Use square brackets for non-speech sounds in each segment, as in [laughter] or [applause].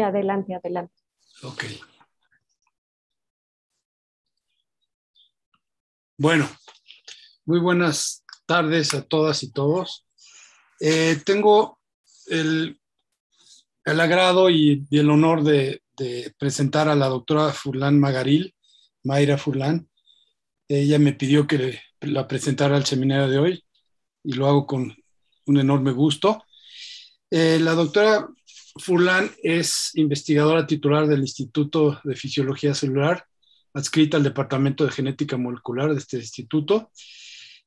adelante, adelante. Ok. Bueno, muy buenas tardes a todas y todos. Eh, tengo el, el, agrado y, el honor de, presentar a la doctora Furlan Magaril, Mayra Furlan. Ella me pidió que la presentara al seminario de hoy y lo hago con un enorme gusto. Eh, la doctora Furlan es investigadora titular del Instituto de Fisiología Celular, adscrita al Departamento de Genética Molecular de este instituto,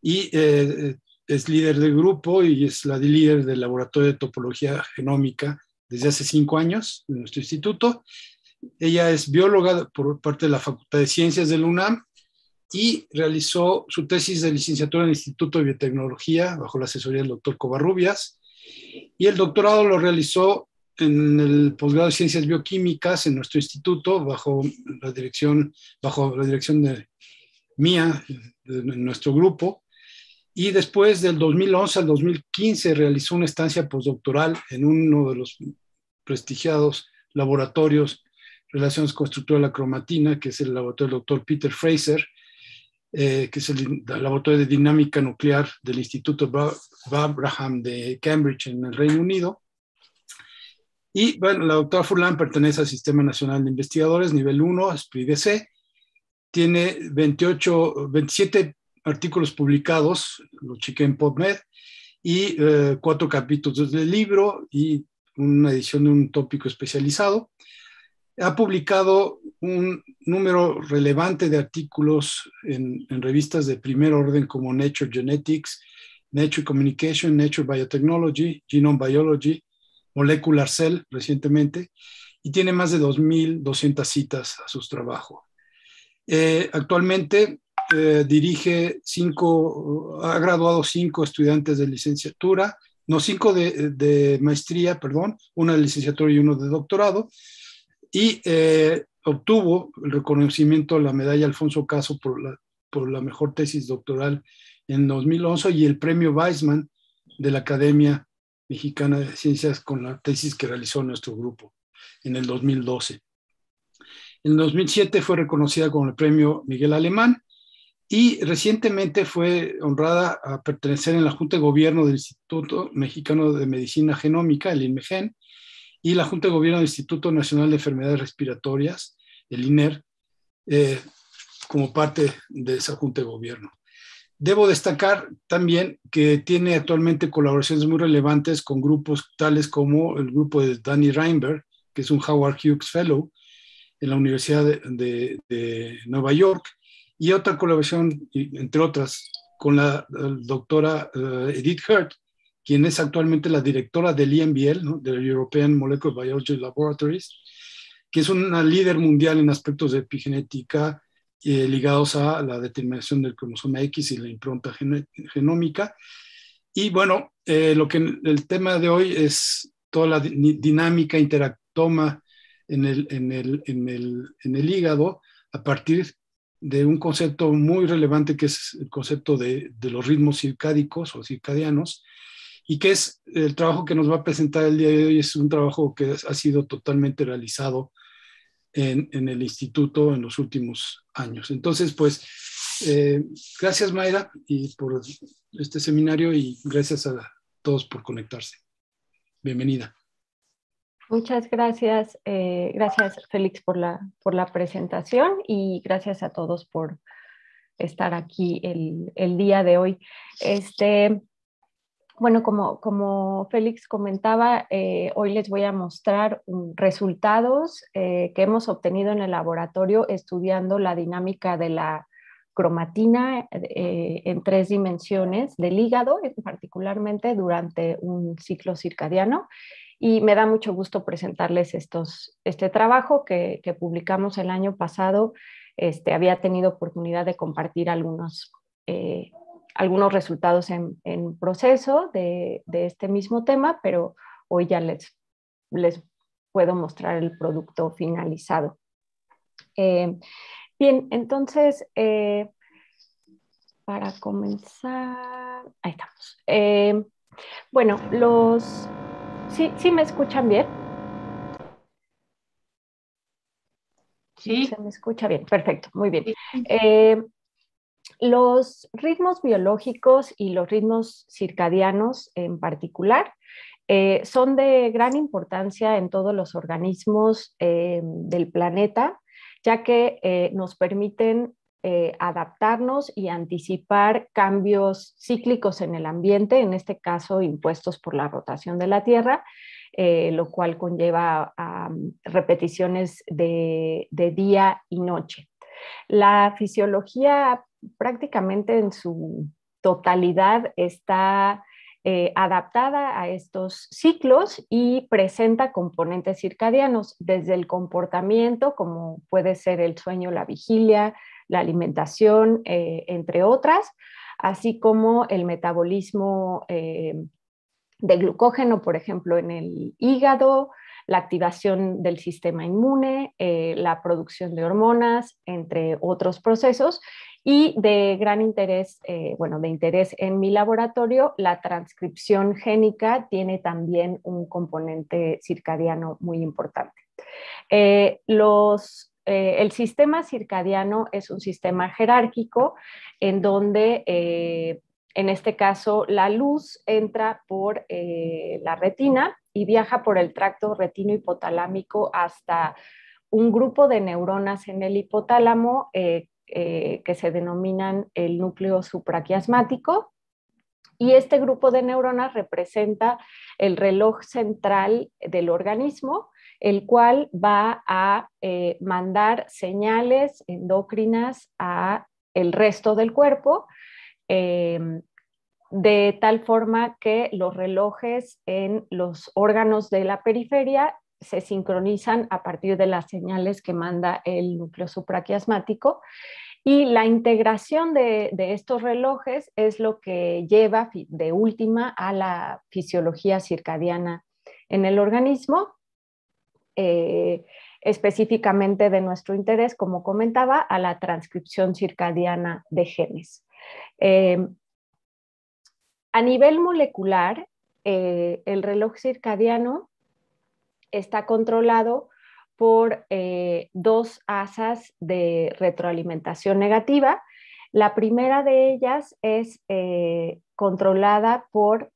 y eh, es líder del grupo y es la líder del Laboratorio de Topología Genómica desde hace cinco años en nuestro instituto. Ella es bióloga por parte de la Facultad de Ciencias del UNAM y realizó su tesis de licenciatura en el Instituto de Biotecnología bajo la asesoría del doctor Covarrubias. Y el doctorado lo realizó en el posgrado de Ciencias Bioquímicas en nuestro instituto, bajo la dirección, bajo la dirección de mía, en nuestro grupo, y después del 2011 al 2015 realizó una estancia postdoctoral en uno de los prestigiados laboratorios relaciones con estructura de la cromatina, que es el laboratorio del doctor Peter Fraser, eh, que es el, laboratorio de dinámica nuclear del Instituto Babraham Abraham de Cambridge en el Reino Unido. Y bueno, la doctora Furlan pertenece al Sistema Nacional de Investigadores, nivel 1, SPIDC. Tiene 28, 27 artículos publicados, lo chequeé en PubMed, y eh, cuatro capítulos del libro y una edición de un tópico especializado. Ha publicado un número relevante de artículos en, en revistas de primer orden como Nature Genetics, Nature Communication, Nature Biotechnology, Genome Biology, Molecular Cell recientemente y tiene más de 2.200 citas a sus trabajos. Eh, actualmente eh, dirige cinco, ha graduado cinco estudiantes de licenciatura, no cinco de, maestría, perdón, una de licenciatura y uno de doctorado, y eh, obtuvo el reconocimiento de la medalla Alfonso Caso por la, por la mejor tesis doctoral en 2011 y el premio Weissman de la Academia Mexicana de Ciencias con la tesis que realizó nuestro grupo en el 2012. En el 2007 fue reconocida con el premio Miguel Alemán y recientemente fue honrada a pertenecer en la Junta de Gobierno del Instituto Mexicano de Medicina Genómica, el INMEGEN, e y la Junta de Gobierno del Instituto Nacional de Enfermedades Respiratorias, el INER, eh, como parte de esa Junta de Gobierno. Debo destacar también que tiene actualmente colaboraciones muy relevantes con grupos tales como el grupo de Danny Reinberg, que es un Howard Hughes Fellow en la Universidad de, Nueva York, y otra colaboración, entre otras, con la, doctora eh, Edith Hurt, quien es actualmente la directora del IMBL, e del European Molecular Biology Laboratories, que es una líder mundial en aspectos de epigenética, eh, ligados a la determinación del cromosoma X y la impronta genómica. Y bueno, eh, lo que el tema de hoy es toda la dinámica interactoma en el, en, el, en, el, en el, hígado a partir de un concepto muy relevante que es el concepto de, de los ritmos circádicos o circadianos, y que es el trabajo que nos va a presentar el día de hoy, es un trabajo que ha sido totalmente realizado en, el instituto en los últimos años. Entonces, pues, eh, gracias Mayra y por este seminario y gracias a todos por conectarse. Bienvenida. Muchas gracias, eh, gracias Félix por la, por la presentación y gracias a todos por estar aquí el, el día de hoy. Este, bueno, como, como Félix comentaba, eh, hoy les voy a mostrar resultados eh, que hemos obtenido en el laboratorio estudiando la dinámica de la cromatina eh, en tres dimensiones del hígado, particularmente durante un ciclo circadiano. Y me da mucho gusto presentarles estos, este trabajo que, publicamos el año pasado. Este, había tenido oportunidad de compartir algunos algunos resultados en, proceso de, este mismo tema, pero hoy ya les, les puedo mostrar el producto finalizado. Eh, bien, entonces, eh, para comenzar, ahí estamos. Eh, bueno, los... ¿Sí, ¿Sí me escuchan bien? Sí. Se me escucha bien, perfecto, muy bien. Eh, los ritmos biológicos y los ritmos circadianos en particular eh, son de gran importancia en todos los organismos eh, del planeta, ya que eh, nos permiten adaptarnos y anticipar cambios cíclicos en el ambiente, en este caso impuestos por la rotación de la Tierra, lo cual conlleva a repeticiones de, día y noche. La fisiología prácticamente en su totalidad está eh, adaptada a estos ciclos y presenta componentes circadianos, desde el comportamiento, como puede ser el sueño, la vigilia, la alimentación, eh, entre otras, así como el metabolismo eh, de glucógeno, por ejemplo, en el hígado, la activación del sistema inmune, eh, la producción de hormonas, entre otros procesos. Y de gran interés, eh, bueno, de interés en mi laboratorio, la transcripción génica tiene también un componente circadiano muy importante. Eh, los, el sistema circadiano es un sistema jerárquico en donde en este caso, la luz entra por eh, la retina y viaja por el tracto retino hipotalámico hasta un grupo de neuronas en el hipotálamo eh, eh, que se denominan el núcleo supraquiasmático. Y este grupo de neuronas representa el reloj central del organismo, el cual va a mandar señales endocrinas a el resto del cuerpo Em, de tal forma que los relojes en los órganos de la periferia se sincronizan a partir de las señales que manda el núcleo supraquiasmático. Y la integración de, estos relojes es lo que lleva de última a la fisiología circadiana en el organismo, eh, específicamente de nuestro interés, como comentaba, a la transcripción circadiana de genes. Em, a nivel molecular, eh, el reloj circadiano está controlado por eh, dos asas de retroalimentación negativa. La primera de ellas es eh, controlada por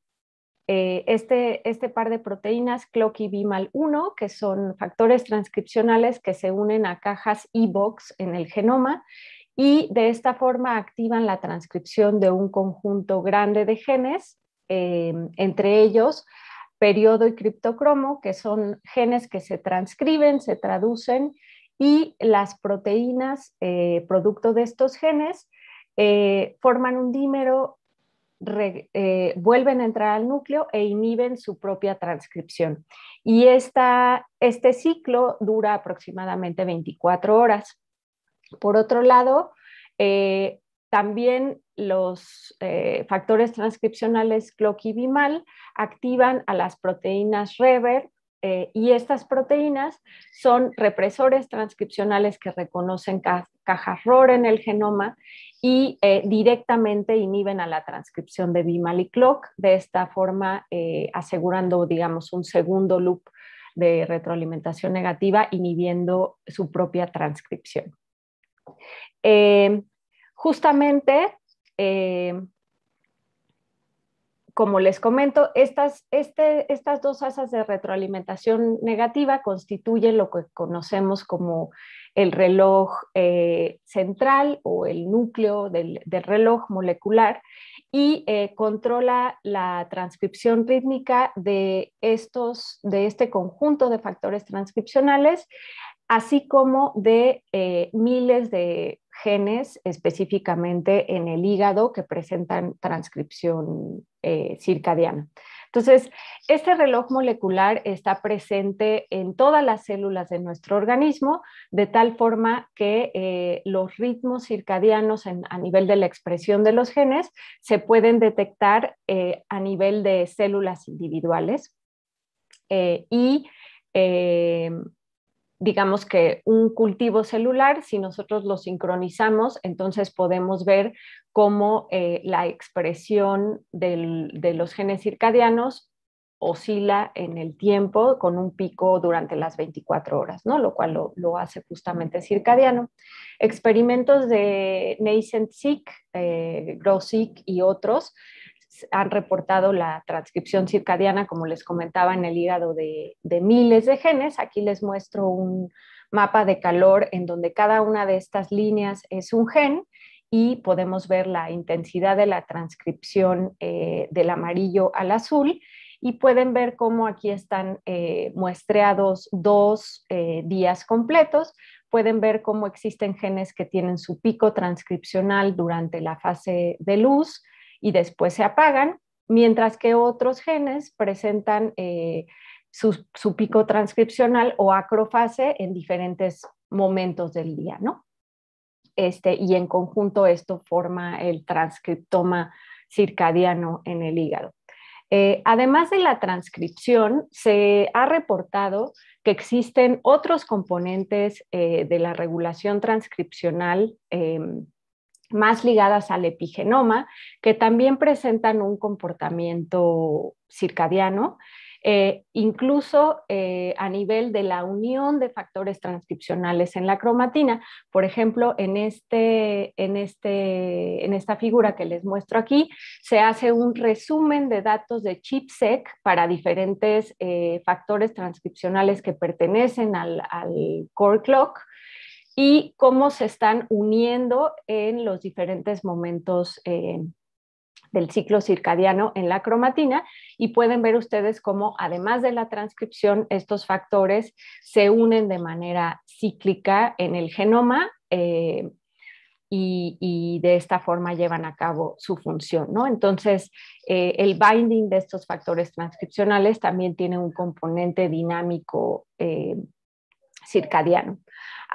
este, este, par de proteínas, CLOCK y BIMAL1, que son factores transcripcionales que se unen a cajas e-box en el genoma y de esta forma activan la transcripción de un conjunto grande de genes, eh, entre ellos periodo y criptocromo, que son genes que se transcriben, se traducen y las proteínas eh, producto de estos genes eh, forman un dímero, vuelven a entrar al núcleo e inhiben su propia transcripción. Y este ciclo dura aproximadamente 24 horas. Por otro lado, eh, también los eh, factores transcripcionales clock y bimal activan a las proteínas rever eh, y estas proteínas son represores transcripcionales que reconocen caja cajas ROR en el genoma y directamente inhiben a la transcripción de bimal y clock, de esta forma asegurando, digamos, un segundo loop de retroalimentación negativa, inhibiendo su propia transcripción. Eh, justamente, eh, como les comento, estas, este, estas dos asas de retroalimentación negativa constituyen lo que conocemos como el reloj eh, central o el núcleo del, reloj molecular y controla la transcripción rítmica de, estos, de este conjunto de factores transcripcionales así como de eh, miles de genes específicamente en el hígado que presentan transcripción eh, circadiana. Entonces, este reloj molecular está presente en todas las células de nuestro organismo, de tal forma que eh, los ritmos circadianos a nivel de la expresión de los genes se pueden detectar a nivel de células individuales y digamos que un cultivo celular, si nosotros lo sincronizamos, entonces podemos ver cómo eh, la expresión de los genes circadianos oscila en el tiempo con un pico durante las 24 horas, ¿no? lo cual lo, hace justamente circadiano. Experimentos de Sick, eh, Sick y otros han reportado la transcripción circadiana, como les comentaba, en el hígado de, miles de genes. Aquí les muestro un mapa de calor en donde cada una de estas líneas es un gen y podemos ver la intensidad de la transcripción eh, del amarillo al azul y pueden ver cómo aquí están eh, muestreados dos eh, días completos. Pueden ver cómo existen genes que tienen su pico transcripcional durante la fase de luz, y después se apagan, mientras que otros genes presentan eh, su, pico transcripcional o acrofase en diferentes momentos del día, ¿no? Este, y en conjunto esto forma el transcriptoma circadiano en el hígado. Eh, además de la transcripción, se ha reportado que existen otros componentes eh, de la regulación transcripcional em, más ligadas al epigenoma, que también presentan un comportamiento circadiano, eh, incluso eh, a nivel de la unión de factores transcripcionales en la cromatina. Por ejemplo, en, este, este, esta figura que les muestro aquí, se hace un resumen de datos de ChIP-seq para diferentes eh, factores transcripcionales que pertenecen al core clock y cómo se están uniendo en los diferentes momentos eh, del ciclo circadiano en la cromatina y pueden ver ustedes cómo además de la transcripción estos factores se unen de manera cíclica en el genoma eh, y, de esta forma llevan a cabo su función. ¿no? Entonces, eh, el binding de estos factores transcripcionales también tiene un componente dinámico circadiano.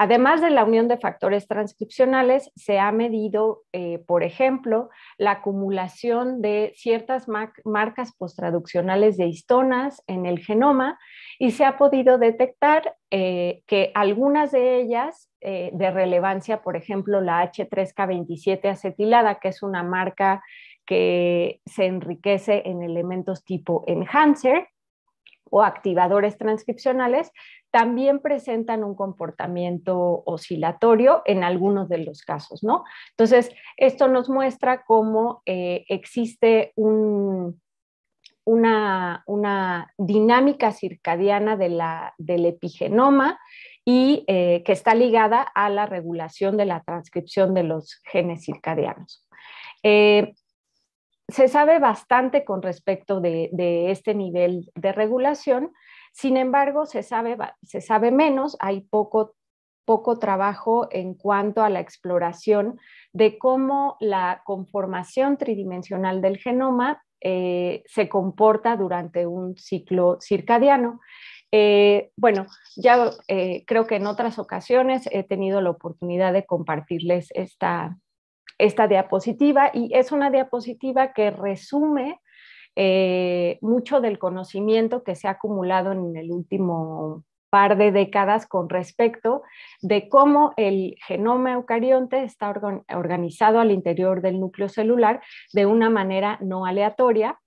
Además de la unión de factores transcripcionales, se ha medido, eh, por ejemplo, la acumulación de ciertas marcas postraduccionales de histonas en el genoma y se ha podido detectar eh, que algunas de ellas eh, de relevancia, por ejemplo, la H3K27 acetilada, que es una marca que se enriquece en elementos tipo enhancer, o activadores transcripcionales también presentan un comportamiento oscilatorio en algunos de los casos, ¿no? Entonces, esto nos muestra cómo eh, existe una, dinámica circadiana de la, del epigenoma y eh, que está ligada a la regulación de la transcripción de los genes circadianos. Eh, se sabe bastante con respecto de, este nivel de regulación, sin embargo, se sabe, se sabe menos, hay poco, poco trabajo en cuanto a la exploración de cómo la conformación tridimensional del genoma eh, se comporta durante un ciclo circadiano. Eh, bueno, ya eh, creo que en otras ocasiones he tenido la oportunidad de compartirles esta, esta diapositiva y es una diapositiva que resume eh, mucho del conocimiento que se ha acumulado en el último par de décadas con respecto de cómo el genoma eucarionte está organizado al interior del núcleo celular de una manera no aleatoria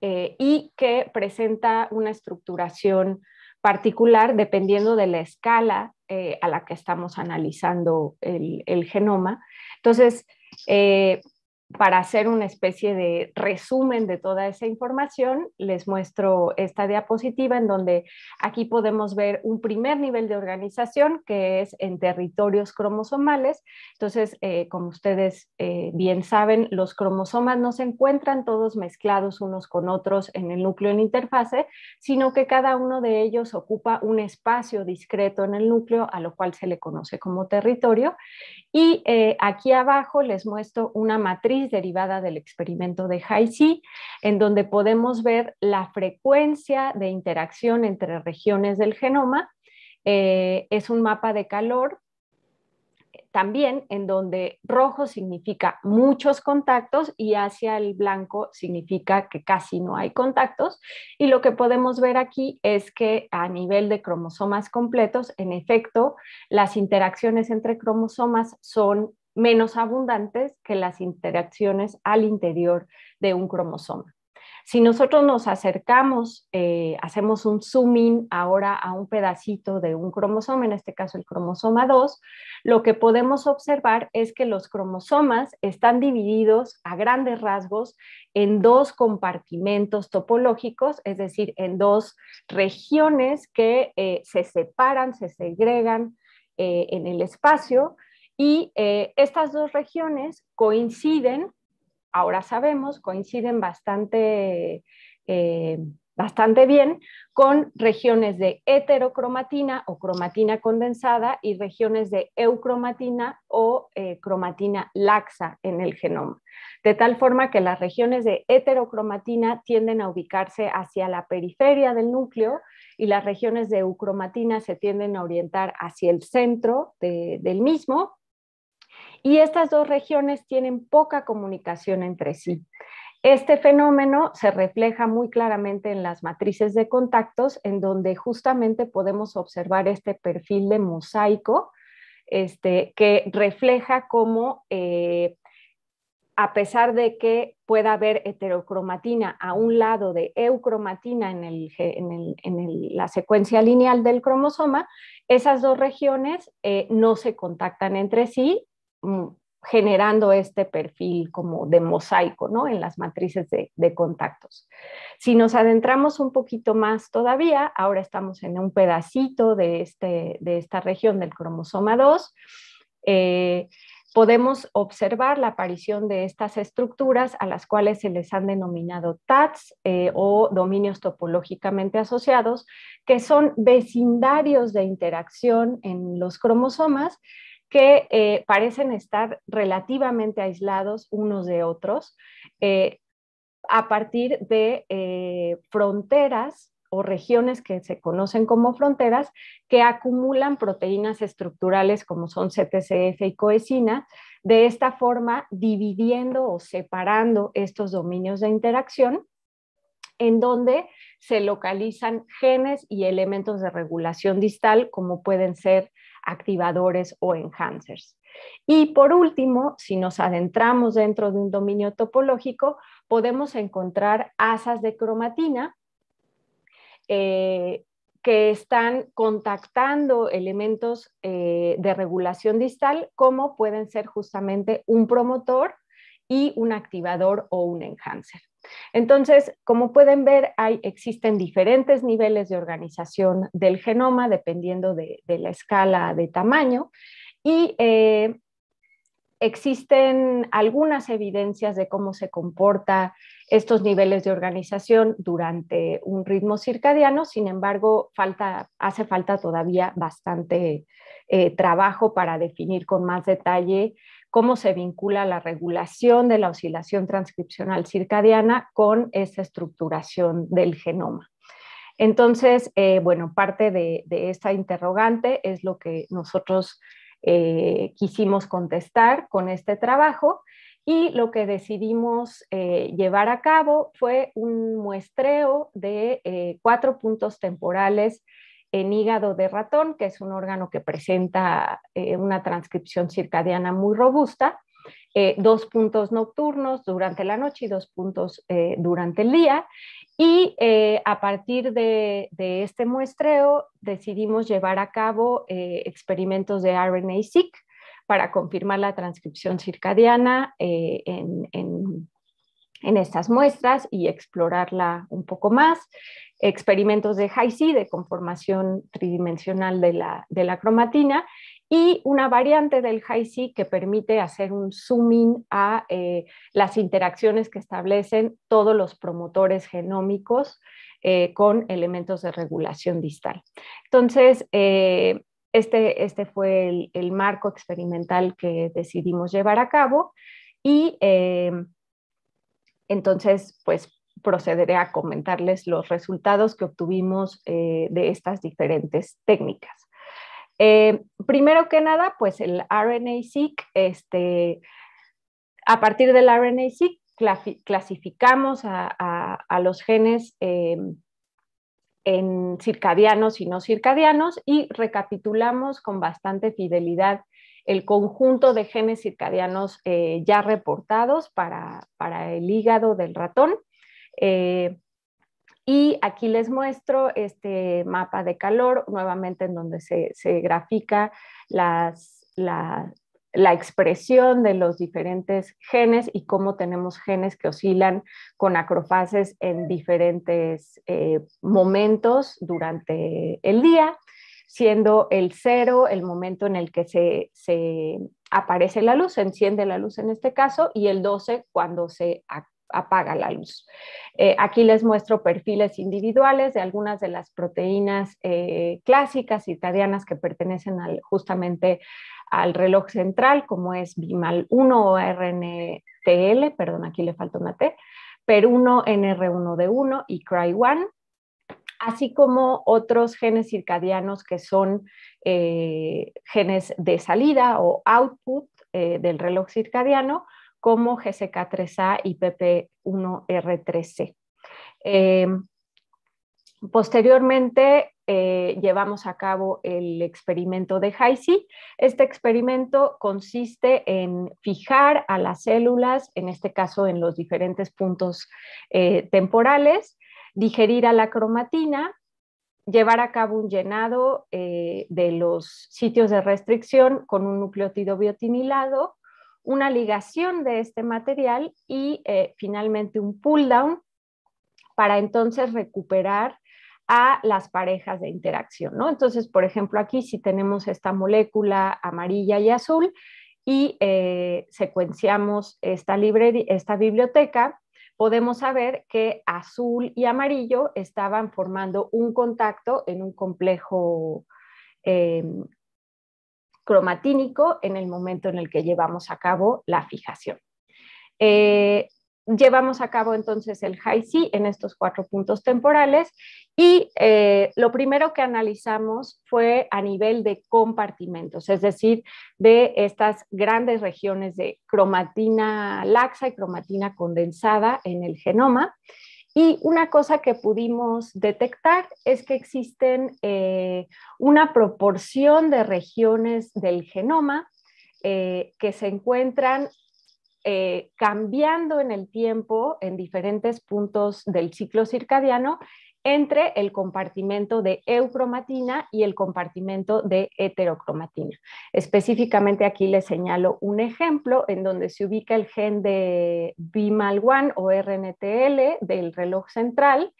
eh, y que presenta una estructuración particular dependiendo de la escala eh, a la que estamos analizando el, genoma. Entonces, eh, para hacer una especie de resumen de toda esa información, les muestro esta diapositiva en donde aquí podemos ver un primer nivel de organización que es en territorios cromosomales. Entonces, eh, como ustedes eh, bien saben, los cromosomas no se encuentran todos mezclados unos con otros en el núcleo en interfase, sino que cada uno de ellos ocupa un espacio discreto en el núcleo, a lo cual se le conoce como territorio. Y eh, aquí abajo les muestro una matriz derivada del experimento de Hi-C, en donde podemos ver la frecuencia de interacción entre regiones del genoma. Eh, es un mapa de calor eh, también en donde rojo significa muchos contactos y hacia el blanco significa que casi no hay contactos. Y lo que podemos ver aquí es que a nivel de cromosomas completos, en efecto, las interacciones entre cromosomas son menos abundantes que las interacciones al interior de un cromosoma. Si nosotros nos acercamos, eh, hacemos un zooming ahora a un pedacito de un cromosoma, en este caso el cromosoma 2, lo que podemos observar es que los cromosomas están divididos a grandes rasgos en dos compartimentos topológicos, es decir, en dos regiones que eh, se separan, se segregan eh, en el espacio y eh, estas dos regiones coinciden, ahora sabemos, coinciden bastante, eh, bastante bien con regiones de heterocromatina o cromatina condensada y regiones de eucromatina o eh, cromatina laxa en el genoma. De tal forma que las regiones de heterocromatina tienden a ubicarse hacia la periferia del núcleo y las regiones de eucromatina se tienden a orientar hacia el centro del mismo y estas dos regiones tienen poca comunicación entre sí. Este fenómeno se refleja muy claramente en las matrices de contactos, en donde justamente podemos observar este perfil de mosaico este, que refleja cómo, eh, a pesar de que pueda haber heterocromatina a un lado de eucromatina en, la secuencia lineal del cromosoma, esas dos regiones eh, no se contactan entre sí Mm, generando este perfil como de mosaico ¿no? en las matrices de, contactos. Si nos adentramos un poquito más todavía, ahora estamos en un pedacito de, este, esta región del cromosoma 2, eh, podemos observar la aparición de estas estructuras a las cuales se les han denominado TATs eh, o dominios topológicamente asociados, que son vecindarios de interacción en los cromosomas que eh, parecen estar relativamente aislados unos de otros eh, a partir de eh, fronteras o regiones que se conocen como fronteras que acumulan proteínas estructurales como son CTCF y coesina, de esta forma dividiendo o separando estos dominios de interacción en donde se localizan genes y elementos de regulación distal como pueden ser activadores o enhancers. Y por último, si nos adentramos dentro de un dominio topológico, podemos encontrar asas de cromatina eh, que están contactando elementos eh, de regulación distal, como pueden ser justamente un promotor y un activador o un enhancer. Entonces, como pueden ver, existen diferentes niveles de organización del genoma dependiendo de, la escala de tamaño y eh, existen algunas evidencias de cómo se comporta estos niveles de organización durante un ritmo circadiano, sin embargo, hace falta todavía bastante eh, trabajo para definir con más detalle cómo se vincula la regulación de la oscilación transcripcional circadiana con esa estructuración del genoma. Entonces, eh, bueno, parte de, esta interrogante es lo que nosotros eh, quisimos contestar con este trabajo y lo que decidimos eh, llevar a cabo fue un muestreo de cuatro puntos temporales en hígado de ratón, que es un órgano que presenta eh, una transcripción circadiana muy robusta, eh, dos puntos nocturnos durante la noche y dos puntos eh, durante el día. Y a partir de, este muestreo decidimos llevar a cabo experimentos de RNA-seq para confirmar la transcripción circadiana en, en estas muestras y explorarla un poco más. Experimentos de Hi-C de conformación tridimensional de la, cromatina y una variante del Hi-C que permite hacer un zooming a eh, las interacciones que establecen todos los promotores genómicos eh, con elementos de regulación distal. Entonces, eh, este, este, fue el, el, marco experimental que decidimos llevar a cabo y entonces, pues procederé a comentarles los resultados que obtuvimos eh, de estas diferentes técnicas. Eh, primero que nada, pues el RNA-seq, este, a partir del RNA-seq clasificamos a, los genes eh, en circadianos y no circadianos y recapitulamos con bastante fidelidad el conjunto de genes circadianos eh, ya reportados para, el hígado del ratón. Eh, y aquí les muestro este mapa de calor, nuevamente en donde se, grafica la, expresión de los diferentes genes y cómo tenemos genes que oscilan con acrofases en diferentes eh, momentos durante el día siendo el 0 el momento en el que se, aparece la luz, se enciende la luz en este caso, y el 12 cuando se apaga la luz. Eh, aquí les muestro perfiles individuales de algunas de las proteínas eh, clásicas italianas que pertenecen justamente al reloj central, como es BIMAL1 o RNTL, perdón, aquí le falta una T, PER1, NR1D1 y CRY1 así como otros genes circadianos que son eh, genes de salida o output eh, del reloj circadiano, como gsk 3 a y PP1R3C. Em, posteriormente, eh, llevamos a cabo el experimento de HICI. Este experimento consiste en fijar a las células, en este caso en los diferentes puntos temporales, digerir a la cromatina, llevar a cabo un llenado eh, de los sitios de restricción con un nucleótido biotinilado, una ligación de este material y eh, finalmente un pull down para entonces recuperar a las parejas de interacción. Entonces, por ejemplo, aquí si tenemos esta molécula amarilla y azul y eh, secuenciamos esta, esta biblioteca, podemos saber que azul y amarillo estaban formando un contacto en un complejo eh, cromatínico en el momento en el que llevamos a cabo la fijación. Eh, llevamos a cabo entonces el hi C en estos cuatro puntos temporales y eh, lo primero que analizamos fue a nivel de compartimentos, es decir, de estas grandes regiones de cromatina laxa y cromatina condensada en el genoma. Y una cosa que pudimos detectar es que existen eh, una proporción de regiones del genoma eh, que se encuentran eh, cambiando en el tiempo en diferentes puntos del ciclo circadiano entre el compartimento de eucromatina y el compartimento de heterocromatina. Específicamente aquí les señalo un ejemplo en donde se ubica el gen de BIMAL1 o RNTL del reloj central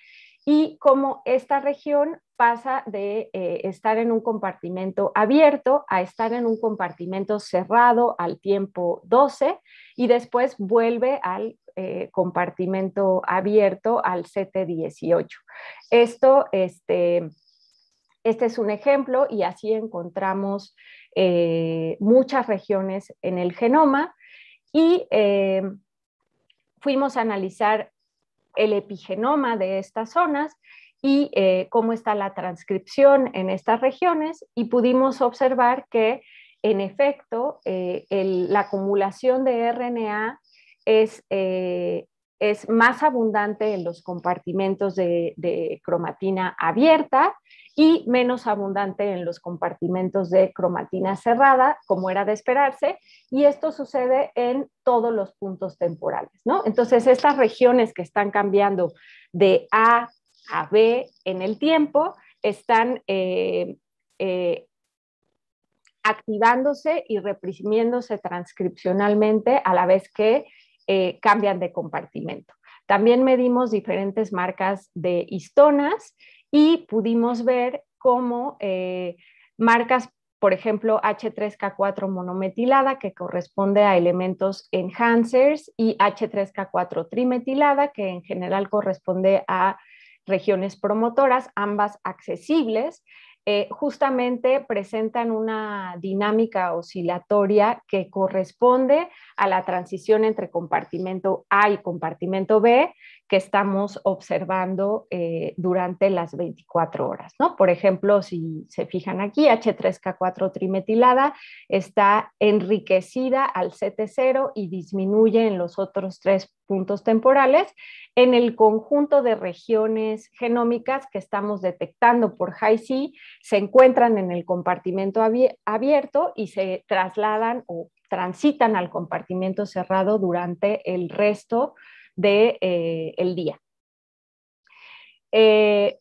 y cómo esta región pasa de eh, estar en un compartimento abierto a estar en un compartimento cerrado al tiempo 12 y después vuelve al eh, compartimento abierto al 718. Esto, este, este, es un ejemplo y así encontramos eh, muchas regiones en el genoma y fuimos a analizar el epigenoma de estas zonas y eh, cómo está la transcripción en estas regiones y pudimos observar que en efecto eh, la acumulación de RNA es, eh, es, más abundante en los compartimentos de, de cromatina abierta y menos abundante en los compartimentos de cromatina cerrada, como era de esperarse, y esto sucede en todos los puntos temporales, ¿no? Entonces, estas regiones que están cambiando de A a B en el tiempo están eh, eh, activándose y reprimiéndose transcripcionalmente a la vez que eh, cambian de compartimento. También medimos diferentes marcas de histonas y pudimos ver cómo marcas, por ejemplo, H3K4 monometilada, que corresponde a elementos enhancers, y H3K4 trimetilada, que en general corresponde a regiones promotoras, ambas accesibles, eh, justamente presentan una dinámica oscilatoria que corresponde a la transición entre compartimento A y compartimento B que estamos observando eh, durante las 24 horas. Por ejemplo, si se fijan aquí, H3K4 trimetilada está enriquecida al CT0 y disminuye en los otros tres puntos temporales en el conjunto de regiones genómicas que estamos detectando por HIC se encuentran en el compartimento abierto y se trasladan o transitan al compartimento cerrado durante el resto de del de, eh, el día. Eh,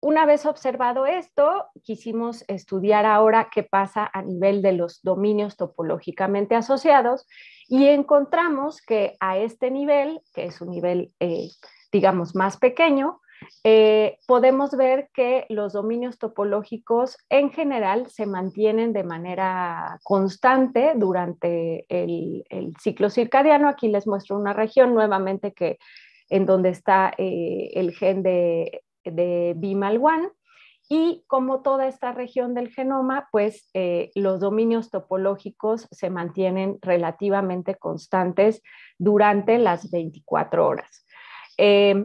una vez observado esto, quisimos estudiar ahora qué pasa a nivel de los dominios topológicamente asociados y encontramos que a este nivel, que es un nivel, eh, digamos, más pequeño, eh, podemos ver que los dominios topológicos en general se mantienen de manera constante durante el, ciclo circadiano. Aquí les muestro una región nuevamente que en donde está eh, el gen de, de BIMAL1. Y como toda esta región del genoma, pues eh, los dominios topológicos se mantienen relativamente constantes durante las 24 horas. Eh,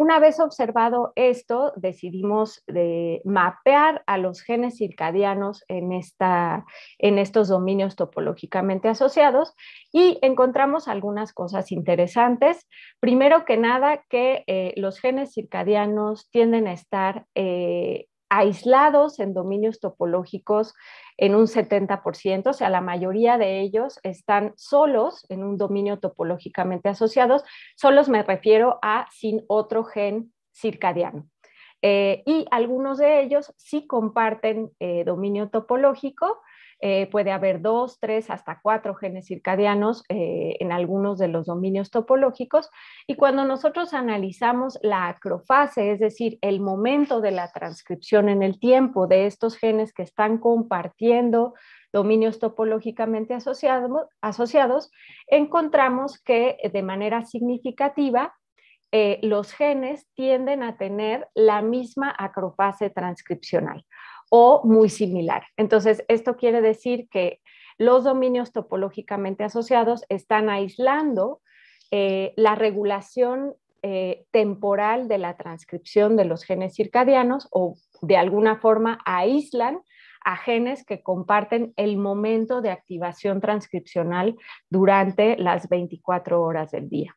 una vez observado esto, decidimos de eh, mapear a los genes circadianos en, esta, en estos dominios topológicamente asociados y encontramos algunas cosas interesantes. Primero que nada, que eh, los genes circadianos tienden a estar eh, aislados en dominios topológicos en un 70%, o sea, la mayoría de ellos están solos en un dominio topológicamente asociados, solos me refiero a sin otro gen circadiano. Eh, y algunos de ellos sí comparten eh, dominio topológico, eh, puede haber dos, tres, hasta cuatro genes circadianos eh, en algunos de los dominios topológicos. Y cuando nosotros analizamos la acrofase, es decir, el momento de la transcripción en el tiempo de estos genes que están compartiendo dominios topológicamente asociados, encontramos que eh, de manera significativa los genes tienden a tener la misma acrofase transcripcional o muy similar. Entonces, esto quiere decir que los dominios topológicamente asociados están aislando eh, la regulación eh, temporal de la transcripción de los genes circadianos o de alguna forma aíslan a genes que comparten el momento de activación transcripcional durante las 24 horas del día.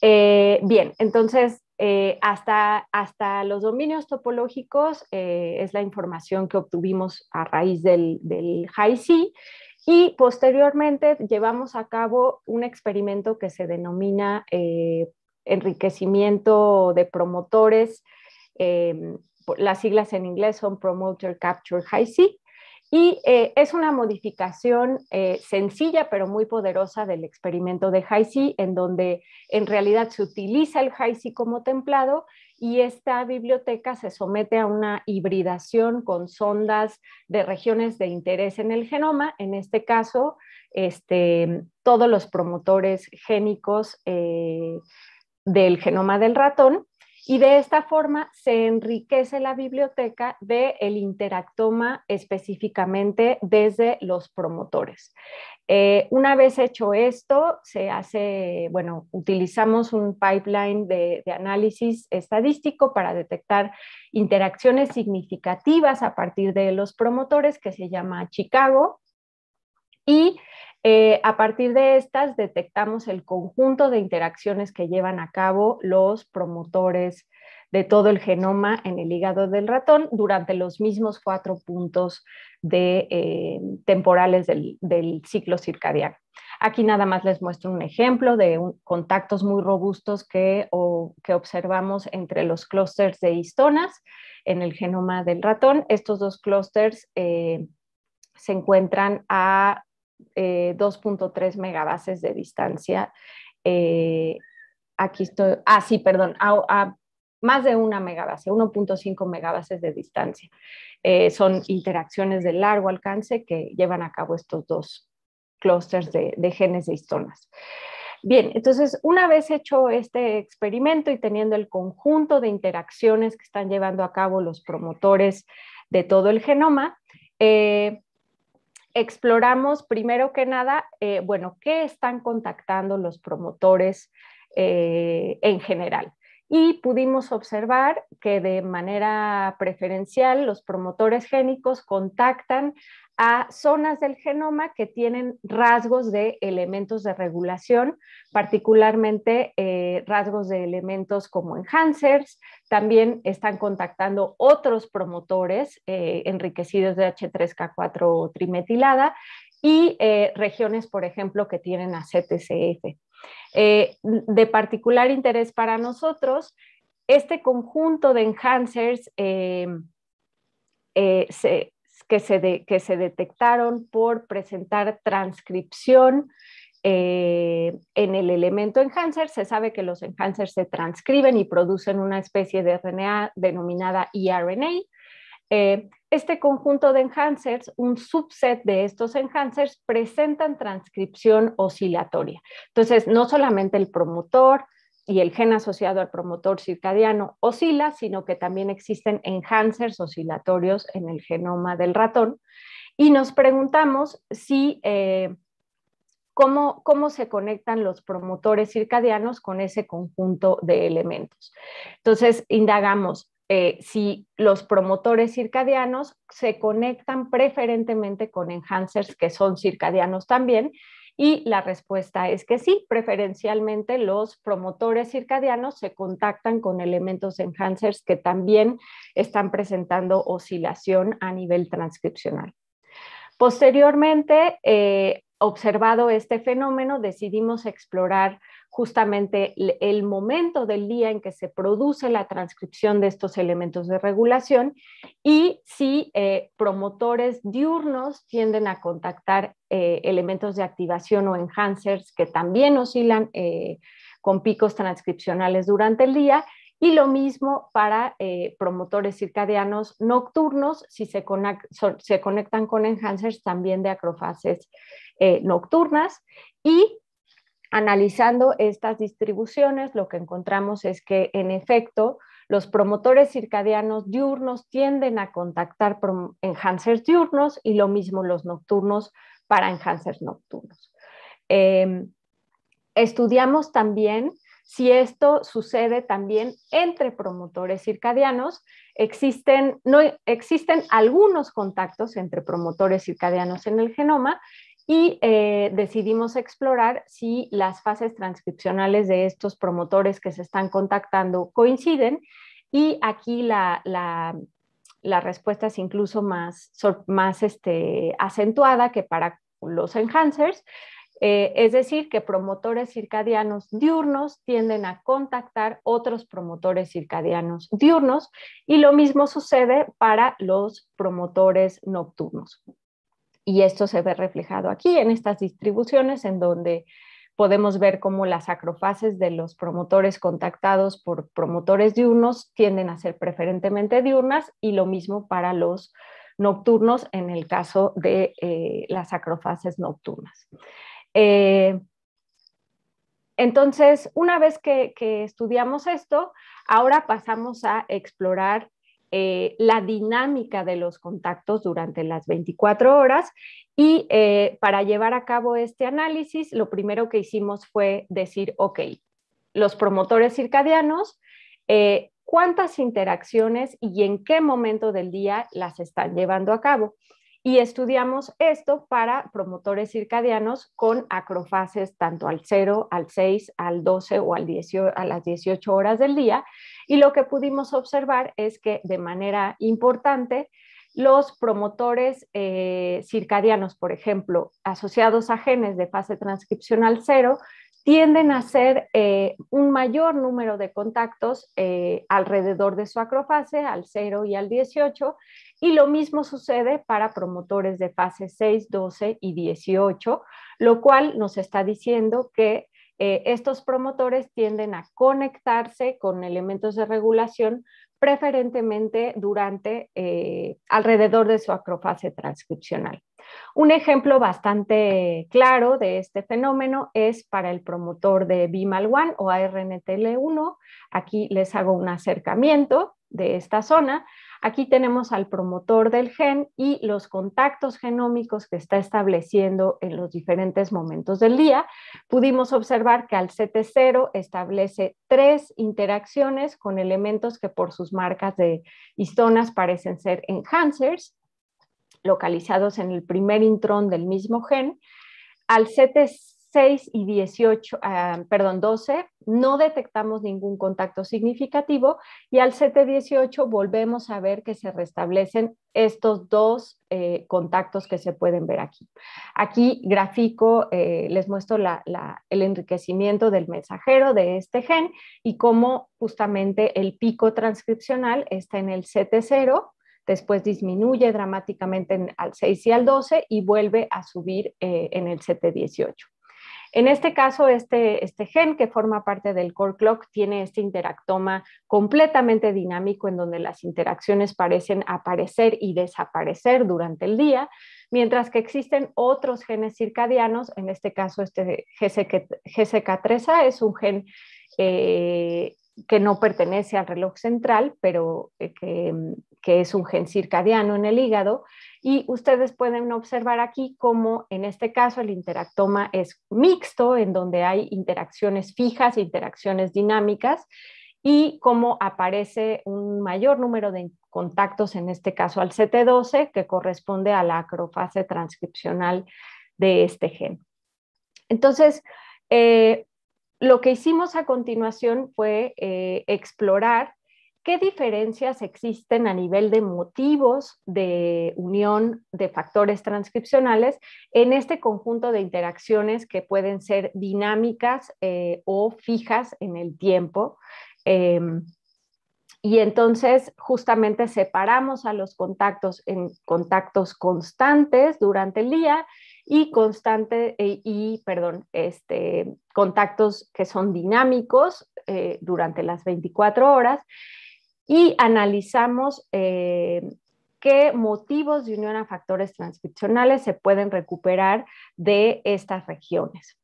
Eh, bien, entonces eh, hasta, hasta los dominios topológicos eh, es la información que obtuvimos a raíz del, del high y posteriormente llevamos a cabo un experimento que se denomina eh, enriquecimiento de promotores. Em, las siglas en inglés son Promoter Capture High c y eh, es una modificación eh, sencilla pero muy poderosa del experimento de jaisi en donde en realidad se utiliza el jaisi como templado y esta biblioteca se somete a una hibridación con sondas de regiones de interés en el genoma, en este caso, este, todos los promotores génicos eh, del genoma del ratón y de esta forma se enriquece la biblioteca del el interactoma específicamente desde los promotores. Eh, una vez hecho esto, se hace, bueno, utilizamos un pipeline de análisis estadístico para detectar interacciones significativas a partir de los promotores que se llama Chicago. Y eh, a partir de estas detectamos el conjunto de interacciones que llevan a cabo los promotores de todo el genoma en el hígado del ratón durante los mismos cuatro puntos eh, temporales del, ciclo circadiano. Aquí nada más les muestro un ejemplo de contactos muy robustos que, observamos entre los clústeres de histonas en el genoma del ratón. Estos dos clústeres eh, se encuentran a 2.3 eh, megabases de distancia. Eh, aquí estoy, ah, sí, perdón, a, más de una megabase, 1.5 megabases de distancia. Eh, son interacciones de largo alcance que llevan a cabo estos dos clústeres de, genes de histonas. Bien, entonces, una vez hecho este experimento y teniendo el conjunto de interacciones que están llevando a cabo los promotores de todo el genoma, exploramos primero que nada, eh, bueno, qué están contactando los promotores eh, en general y pudimos observar que de manera preferencial los promotores génicos contactan a zonas del genoma que tienen rasgos de elementos de regulación, particularmente eh, rasgos de elementos como enhancers. También están contactando otros promotores eh, enriquecidos de H3K4 trimetilada y eh, regiones, por ejemplo, que tienen ACTCF. Eh, de particular interés para nosotros, este conjunto de enhancers eh, eh, que, se que, se detectaron por presentar transcripción en el elemento enhancer, se sabe que los enhancers se transcriben y producen una especie de RNA denominada eRNA, este conjunto de enhancers, un subset de estos enhancers, presentan transcripción oscilatoria. Entonces, no solamente el promotor y el gen asociado al promotor circadiano oscila, sino que también existen enhancers oscilatorios en el genoma del ratón. Y nos preguntamos si... Eh, cómo, cómo, se conectan los promotores circadianos con ese conjunto de elementos. Entonces, indagamos, eh, si los promotores circadianos se conectan preferentemente con enhancers que son circadianos también. Y la respuesta es que sí, preferencialmente los promotores circadianos se contactan con elementos enhancers que también están presentando oscilación a nivel transcripcional. Posteriormente, eh, observado este fenómeno, decidimos explorar justamente el momento del día en que se produce la transcripción de estos elementos de regulación y si eh, promotores diurnos tienden a contactar eh, elementos de activación o enhancers que también oscilan eh, con picos transcripcionales durante el día. Y lo mismo para promotores circadianos nocturnos, si se, se, conectan con enhancers también de acrofases nocturnas. Y Analizando estas distribuciones, lo que encontramos es que, en efecto, los promotores circadianos diurnos tienden a contactar enhancers diurnos y lo mismo los nocturnos para enhancers nocturnos. Em, estudiamos también si esto sucede también entre promotores circadianos. existen algunos contactos entre promotores circadianos en el genoma y eh, decidimos explorar si las fases transcripcionales de estos promotores que se están contactando coinciden y aquí la, respuesta es incluso más, más este, acentuada que para los enhancers. Eh, es decir, que promotores circadianos diurnos tienden a contactar otros promotores circadianos diurnos y lo mismo sucede para los promotores nocturnos. Y esto se ve reflejado aquí en estas distribuciones en donde podemos ver cómo las acrofases de los promotores contactados por promotores diurnos tienden a ser preferentemente diurnas y lo mismo para los nocturnos en el caso de eh, las acrofases nocturnas. Eh, entonces, una vez que estudiamos esto, ahora pasamos a explorar eh, la dinámica de los contactos durante las 24 horas y eh, para llevar a cabo este análisis, lo primero que hicimos fue decir, ok, los promotores circadianos, eh, ¿cuántas interacciones y en qué momento del día las están llevando a cabo? y estudiamos esto para promotores circadianos con acrofases tanto al 0, al 6, al 12 o al 18, a las 18 horas del día. Y lo que pudimos observar es que de manera importante, los promotores eh, circadianos, por ejemplo, asociados a genes de fase transcripcional 0, tienden a hacer eh, un mayor número de contactos eh, alrededor de su acrofase, al 0 y al 18, y lo mismo sucede para promotores de fase 6, 12 y 18, lo cual nos está diciendo que eh, estos promotores tienden a conectarse con elementos de regulación preferentemente durante eh, alrededor de su acrofase transcripcional. Un ejemplo bastante claro de este fenómeno es para el promotor de BIMAL1 o ARNTL1. Aquí les hago un acercamiento de esta zona. Aquí tenemos al promotor del gen y los contactos genómicos que está estableciendo en los diferentes momentos del día. Pudimos observar que al CT0 establece tres interacciones con elementos que por sus marcas de histonas parecen ser enhancers, localizados en el primer intrón del mismo gen. Al CT 6 y 18, ah, perdón, 12, no detectamos ningún contacto significativo y al 7-18 volvemos a ver que se restablecen estos dos eh, contactos que se pueden ver aquí. Aquí grafico, eh, les muestro el enriquecimiento del mensajero de este gen y cómo justamente el pico transcripcional está en el 7-0 después disminuye dramáticamente al 6 y al 12 y vuelve a subir eh, en el 7-18. En este caso, este, este gen que forma parte del core clock tiene este interactoma completamente dinámico en donde las interacciones parecen aparecer y desaparecer durante el día, mientras que existen otros genes circadianos, en este caso este GSK, 3 a es un gen eh, que no pertenece al reloj central, pero eh, que, es un gen circadiano en el hígado. Y ustedes pueden observar aquí cómo en este caso el interactoma es mixto, en donde hay interacciones fijas, interacciones dinámicas, y cómo aparece un mayor número de contactos, en este caso al CT12, que corresponde a la acrofase transcripcional de este gen. Entonces, eh, lo que hicimos a continuación fue eh, explorar qué diferencias existen a nivel de motivos de unión de factores transcripcionales en este conjunto de interacciones que pueden ser dinámicas eh, o fijas en el tiempo. Em, y entonces justamente separamos a los contactos en contactos constantes durante el día y constante e, y perdón, este, contactos que son dinámicos eh, durante las 24 horas y analizamos eh, qué motivos de unión a factores transcripcionales se pueden recuperar de estas regiones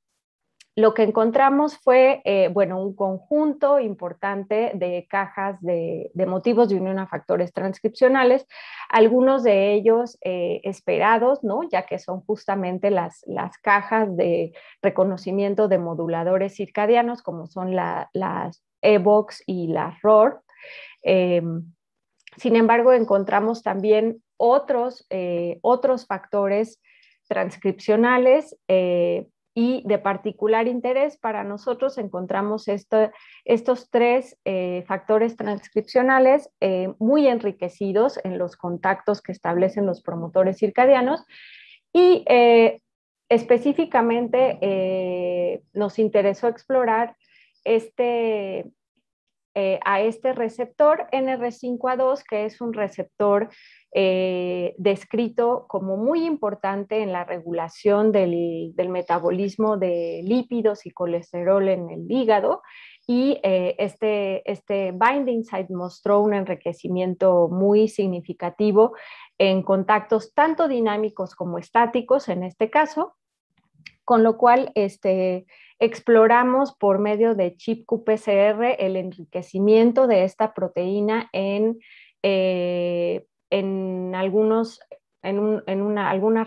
lo que encontramos fue, eh, bueno, un conjunto importante de cajas de, motivos de unión a factores transcripcionales, algunos de ellos eh, esperados, ¿no? Ya que son justamente las, las, cajas de reconocimiento de moduladores circadianos, como son las EVOX y las ROR. Eh, sin embargo, encontramos también otros, otros factores transcripcionales y de particular interés para nosotros encontramos estos tres eh, factores transcripcionales eh, muy enriquecidos en los contactos que establecen los promotores circadianos y eh, específicamente nos interesó explorar este eh, a este receptor NR5A2, que es un receptor eh, descrito como muy importante en la regulación del, metabolismo de lípidos y colesterol en el hígado. Y eh, este, este binding site mostró un enriquecimiento muy significativo en contactos tanto dinámicos como estáticos, en este caso, con lo cual este, exploramos por medio de chip qPCR el enriquecimiento de esta proteína en, eh, algunas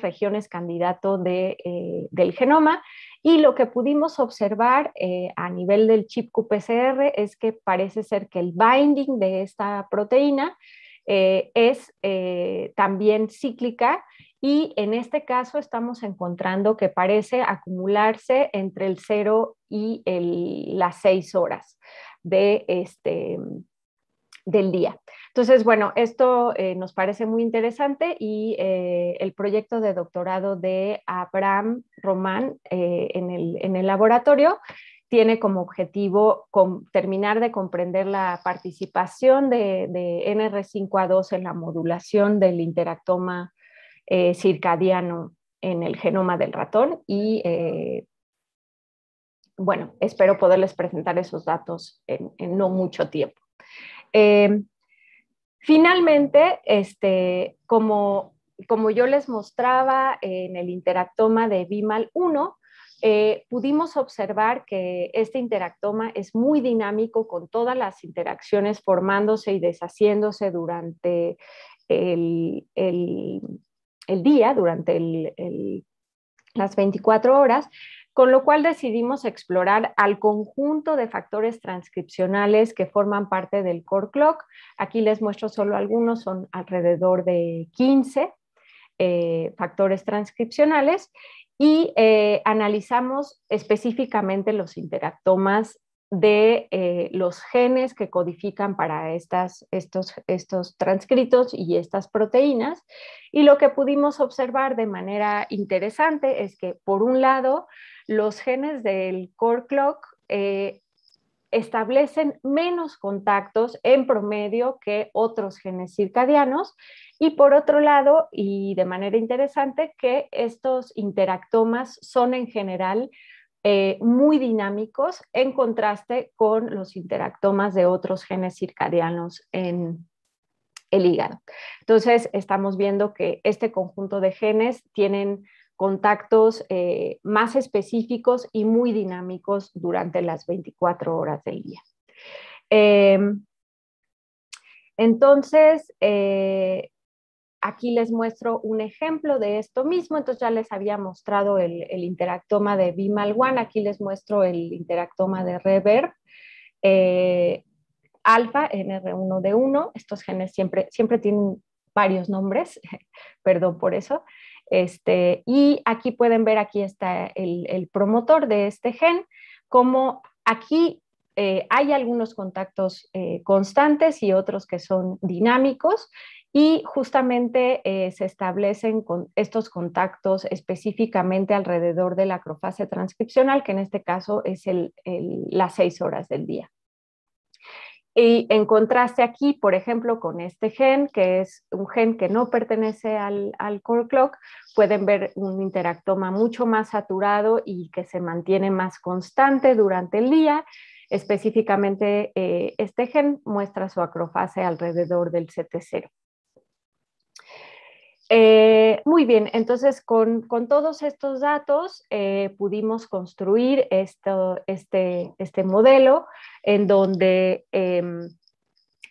regiones candidato eh, del genoma y lo que pudimos observar eh, a nivel del chip qPCR es que parece ser que el binding de esta proteína es también cíclica y en este caso estamos encontrando que parece acumularse entre el 0 y las 6 horas de este, del día. Entonces, bueno, esto eh, nos parece muy interesante y eh, el proyecto de doctorado de Abraham Román eh, en, el, laboratorio tiene como objetivo terminar de comprender la participación de, de NR5A2 en la modulación del interactoma eh, circadiano en el genoma del ratón y eh, bueno, espero poderles presentar esos datos en, no mucho tiempo. Eh, finalmente, este, como, yo les mostraba en el interactoma de BIMAL1, pudimos observar que este interactoma es muy dinámico con todas las interacciones formándose y deshaciéndose durante el el día, durante las 24 horas, con lo cual decidimos explorar al conjunto de factores transcripcionales que forman parte del core clock. Aquí les muestro solo algunos, son alrededor de 15 eh, factores transcripcionales y eh, analizamos específicamente los interactomas de eh, los genes que codifican para estos, transcritos y estas proteínas. Y lo que pudimos observar de manera interesante es que, por un lado, los genes del core clock eh, establecen menos contactos en promedio que otros genes circadianos y por otro lado, y de manera interesante, que estos interactomas son en general eh, muy dinámicos en contraste con los interactomas de otros genes circadianos en el hígado. Entonces, estamos viendo que este conjunto de genes tienen contactos eh, más específicos y muy dinámicos durante las 24 horas del día. Em, entonces, eh, Aquí les muestro un ejemplo de esto mismo. Entonces ya les había mostrado el, interactoma de Bimal-1. Aquí les muestro el interactoma de Reverb. Eh, alfa, NR1 d 1. Estos genes siempre, siempre tienen varios nombres, [laughs] perdón por eso. Este, y aquí pueden ver, aquí está el, promotor de este gen, como aquí eh, hay algunos contactos eh, constantes y otros que son dinámicos y justamente eh, se establecen estos contactos específicamente alrededor de la acrofase transcripcional, que en este caso es las seis horas del día. Y en contraste aquí, por ejemplo, con este gen, que es un gen que no pertenece al, core clock, pueden ver un interactoma mucho más saturado y que se mantiene más constante durante el día. Específicamente, eh, este gen muestra su acrofase alrededor del CT0. Eh, muy bien, entonces con, todos estos datos eh, pudimos construir este, este, modelo en donde em,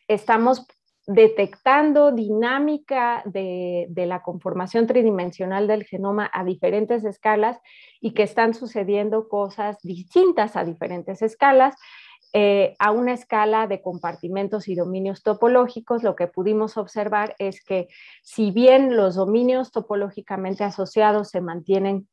estamos detectando dinámica de, la conformación tridimensional del genoma a diferentes escalas y que están sucediendo cosas distintas a diferentes escalas eh, a una escala de compartimentos y dominios topológicos, lo que pudimos observar es que si bien los dominios topológicamente asociados se mantienen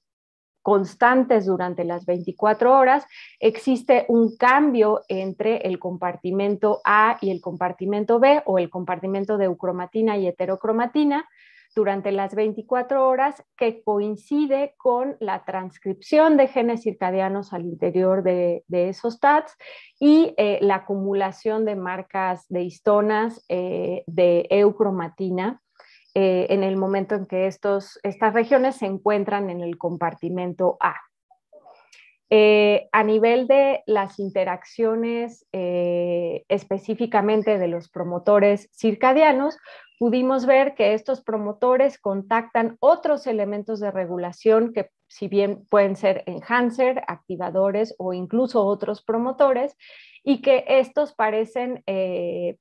constantes durante las 24 horas, existe un cambio entre el compartimento A y el compartimento B o el compartimento de eucromatina y heterocromatina, durante las 24 horas que coincide con la transcripción de genes circadianos al interior de, esos TATs y eh, la acumulación de marcas de histonas eh, de eucromatina eh, en el momento en que estas regiones se encuentran en el compartimento A. a nivel de las interacciones específicamente de los promotores circadianos, pudimos ver que estos promotores contactan otros elementos de regulación que si bien pueden ser enhancer, activadores o incluso otros promotores, y que estos parecen, eh,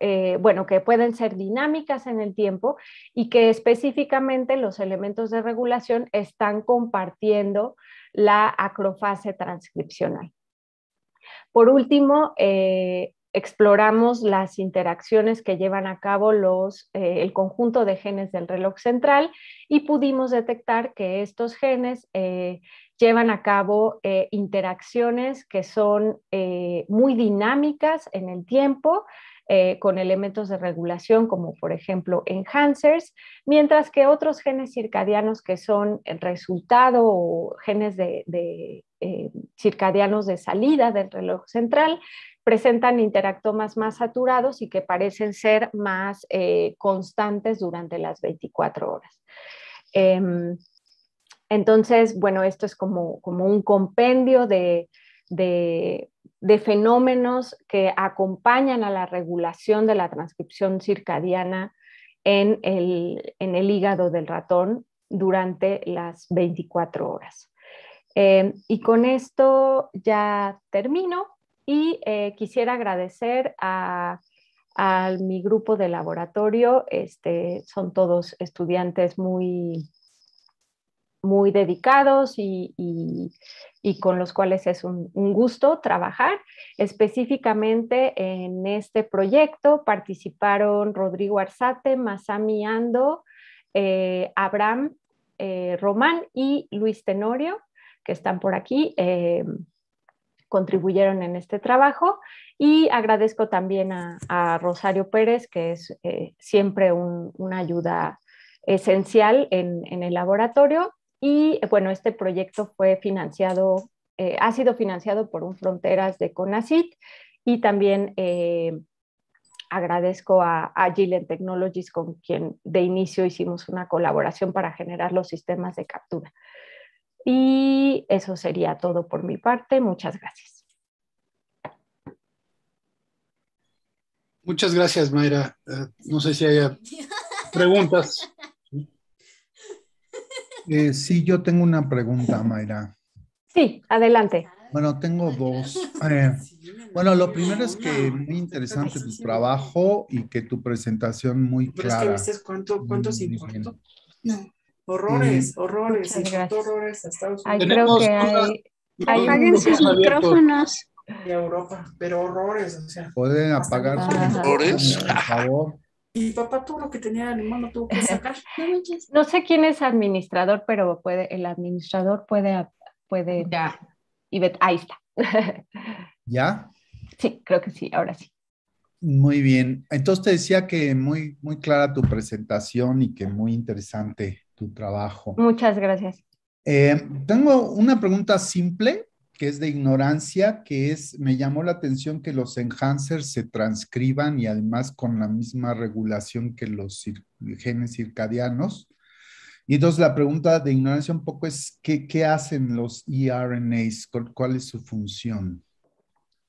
eh, bueno, que pueden ser dinámicas en el tiempo y que específicamente los elementos de regulación están compartiendo la acrofase transcripcional. Por último, eh, exploramos las interacciones que llevan a cabo eh, el conjunto de genes del reloj central y pudimos detectar que estos genes eh, llevan a cabo eh, interacciones que son muy dinámicas en el tiempo. con elementos de regulación como por ejemplo enhancers, mientras que otros genes circadianos que son el resultado o genes de circadianos de salida del reloj central presentan interactomas más saturados y que parecen ser más eh, constantes durante las 24 horas. Em, entonces, bueno, esto es como, un compendio de, fenómenos que acompañan a la regulación de la transcripción circadiana en el, hígado del ratón durante las 24 horas. Em, y con esto ya termino. Y eh, quisiera agradecer a, mi grupo de laboratorio, este, son todos estudiantes muy, muy dedicados y, con los cuales es un, gusto trabajar. Específicamente en este proyecto participaron Rodrigo Arzate, Masami Ando, eh, Abraham eh, Román y Luis Tenorio, que están por aquí contribuyeron en este trabajo y agradezco también a, Rosario Pérez, que es eh, siempre una ayuda esencial en, el laboratorio. Y bueno, este proyecto fue financiado, eh, ha sido financiado por un Fronteras de CONACIT y también eh, agradezco a, Agile Technologies con quien de inicio hicimos una colaboración para generar los sistemas de captura. Y eso sería todo por mi parte. Muchas gracias. Muchas gracias, Mayra. Eh, no sé si haya preguntas. [laughs] Eh, sí, yo tengo una pregunta, Mayra. Sí, adelante. Bueno, tengo dos. Eh, bueno, lo primero es que muy interesante tu trabajo y que tu presentación muy clara. cuánto, cuántos No. Horrores, mm, horrores, horrores a Estados Unidos. Ay, creo que hay, Apaguen sus micrófonos. Y Europa, pero horrores, o sea. Pueden apagar sus horrores. Por favor. Y papá todo lo que tenía animal lo tuvo que sacar. [laughs] no sé quién es administrador, pero puede, el administrador puede, puede. Ya. Y ahí está. [laughs] ¿Ya? Sí, creo que sí, ahora sí. Muy bien. Entonces te decía que muy, muy clara tu presentación y que muy interesante trabajo. Muchas gracias. Eh, tengo una pregunta simple que es de ignorancia, que es, me llamó la atención que los enhancers se transcriban y además con la misma regulación que los genes circadianos. Y entonces la pregunta de ignorancia un poco es, ¿qué, hacen los eRNAs? ¿Cuál, es su función?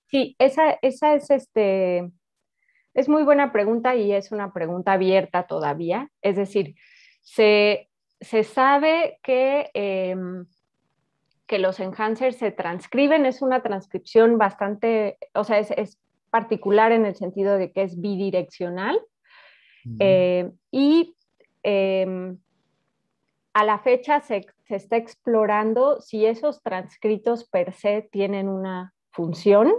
Sí, esa, esa es, este, es muy buena pregunta y es una pregunta abierta todavía. Es decir, se, se sabe que, em, que los enhancers se transcriben, es una transcripción bastante, o sea, es, particular en el sentido de que es bidireccional. Eh, y em, a la fecha se, está explorando si esos transcritos per se tienen una función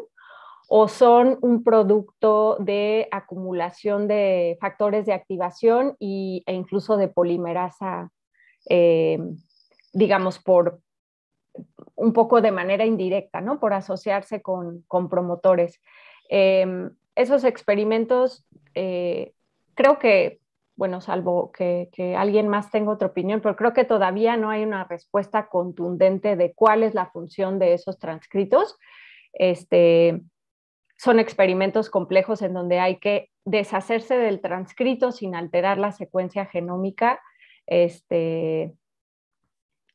o son un producto de acumulación de factores de activación e incluso de polimerasa eh, digamos, por un poco de manera indirecta, ¿no? Por asociarse con, promotores. Em, esos experimentos, eh, creo que, bueno, salvo que, alguien más tenga otra opinión, pero creo que todavía no hay una respuesta contundente de cuál es la función de esos transcritos. Este, son experimentos complejos en donde hay que deshacerse del transcrito sin alterar la secuencia genómica este,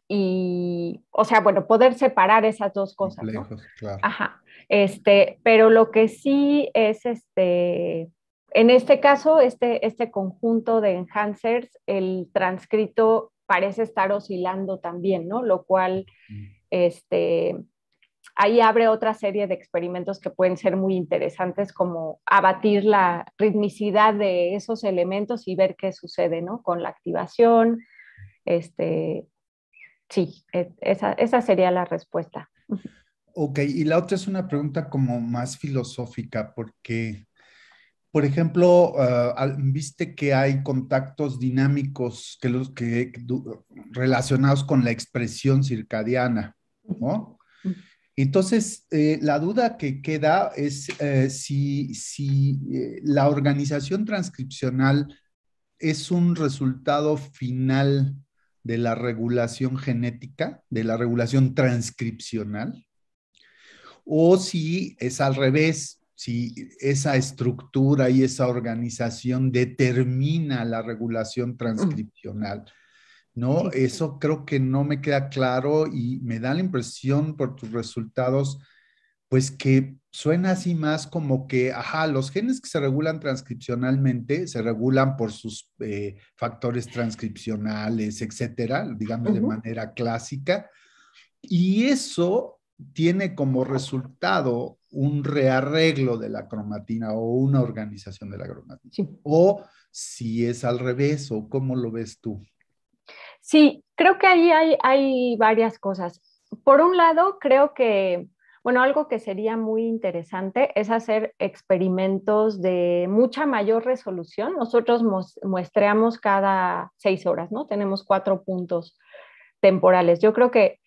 y, o sea, bueno, poder separar esas dos cosas. claro. Ajá. Este, pero lo que sí es, este, en este caso, este, este conjunto de enhancers, el transcrito parece estar oscilando también, ¿no? Lo cual, mm. este, ahí abre otra serie de experimentos que pueden ser muy interesantes, como abatir la ritmicidad de esos elementos y ver qué sucede ¿no? con la activación. Este, sí, e, esa, sería la respuesta. Ok, y la otra es una pregunta como más filosófica, porque, por ejemplo, ah, viste que hay contactos dinámicos que los, que, relacionados con la expresión circadiana, ¿no? Entonces, eh, la duda que queda es eh, si, eh, la organización transcripcional es un resultado final de la regulación genética, de la regulación transcripcional, o si es al revés, si esa estructura y esa organización determina la regulación mm. transcripcional. ¿no? Eso creo que no me queda claro y me da la impresión por tus resultados, pues que suena así más como que, ajá, los genes que se regulan transcripcionalmente se regulan por sus eh, factores transcripcionales, etcétera, digamos de manera clásica. Y eso tiene como resultado un rearreglo de la cromatina o una organización de la cromatina. O si es al revés o cómo lo ves tú. Sí, creo que ahí hay, varias cosas. Por un lado, creo que, bueno, algo que sería muy interesante es hacer experimentos de mucha mayor resolución. Nosotros muestreamos cada seis horas, ¿no? Tenemos cuatro puntos temporales. Yo creo que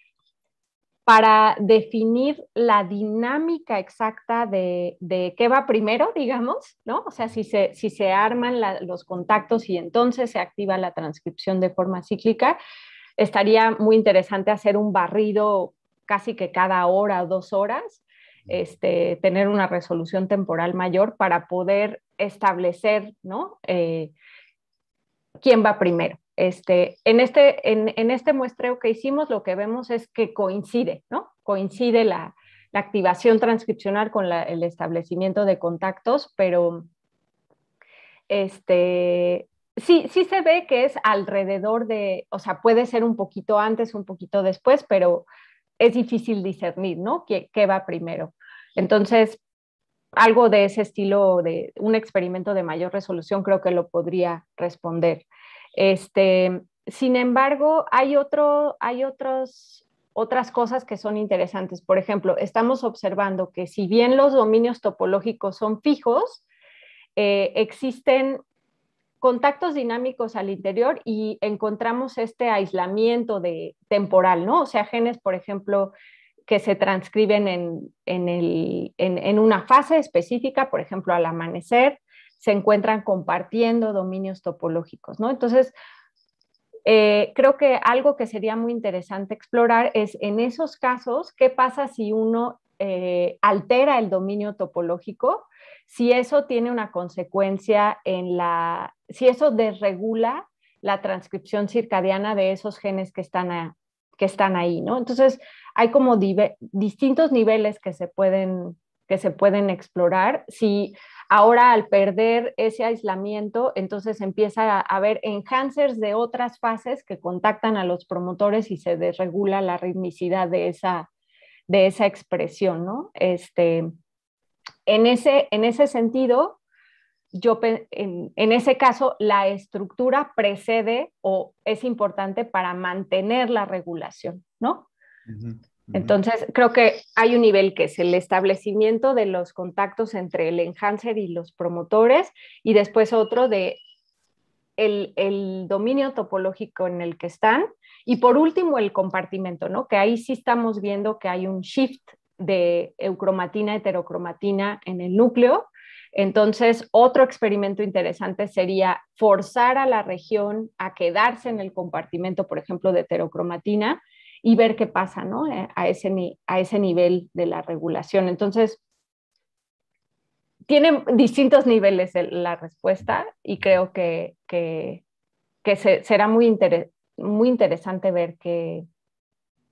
para definir la dinámica exacta de, qué va primero, digamos, ¿no? O sea, si se, arman los contactos y entonces se activa la transcripción de forma cíclica, estaría muy interesante hacer un barrido casi que cada hora o dos horas, este, tener una resolución temporal mayor para poder establecer, ¿no? Eh, ¿Quién va primero? Este, este, en, este, muestreo que hicimos, lo que vemos es que coincide, ¿no? Coincide la, activación transcripcional con el establecimiento de contactos, pero este, sí, se ve que es alrededor de, o sea, puede ser un poquito antes, un poquito después, pero es difícil discernir, ¿no? ¿Qué, va primero? Entonces, algo de ese estilo, de un experimento de mayor resolución, creo que lo podría responder. Este, sin embargo, hay, hay otras cosas que son interesantes. Por ejemplo, estamos observando que si bien los dominios topológicos son fijos, eh, existen contactos dinámicos al interior y encontramos este aislamiento de, temporal, ¿no? O sea, genes, por ejemplo, que se transcriben en, una fase específica, por ejemplo, al amanecer, se encuentran compartiendo dominios topológicos, ¿no? Entonces, eh, creo que algo que sería muy interesante explorar es en esos casos, ¿qué pasa si uno eh, altera el dominio topológico? Si eso tiene una consecuencia en la, si eso desregula la transcripción circadiana de esos genes que están, ahí, ¿no? Entonces, hay como distintos niveles que se pueden, que se pueden explorar. Si Ahora al perder ese aislamiento, entonces empieza a haber enhancers de otras fases que contactan a los promotores y se desregula la ritmicidad de esa, de esa expresión, ¿no? Este, en, ese, en ese sentido, yo en, ese caso la estructura precede o es importante para mantener la regulación, ¿no? Entonces, creo que hay un nivel que es el establecimiento de los contactos entre el enhancer y los promotores y después otro de el, dominio topológico en el que están y por último el compartimento, ¿no? Que ahí sí estamos viendo que hay un shift de eucromatina, heterocromatina en el núcleo. Entonces, otro experimento interesante sería forzar a la región a quedarse en el compartimento, por ejemplo, de heterocromatina y ver qué pasa ¿no? Eh, a, ese, a ese nivel de la regulación. Entonces, tiene distintos niveles la respuesta y creo que, que, será muy, interesante ver qué,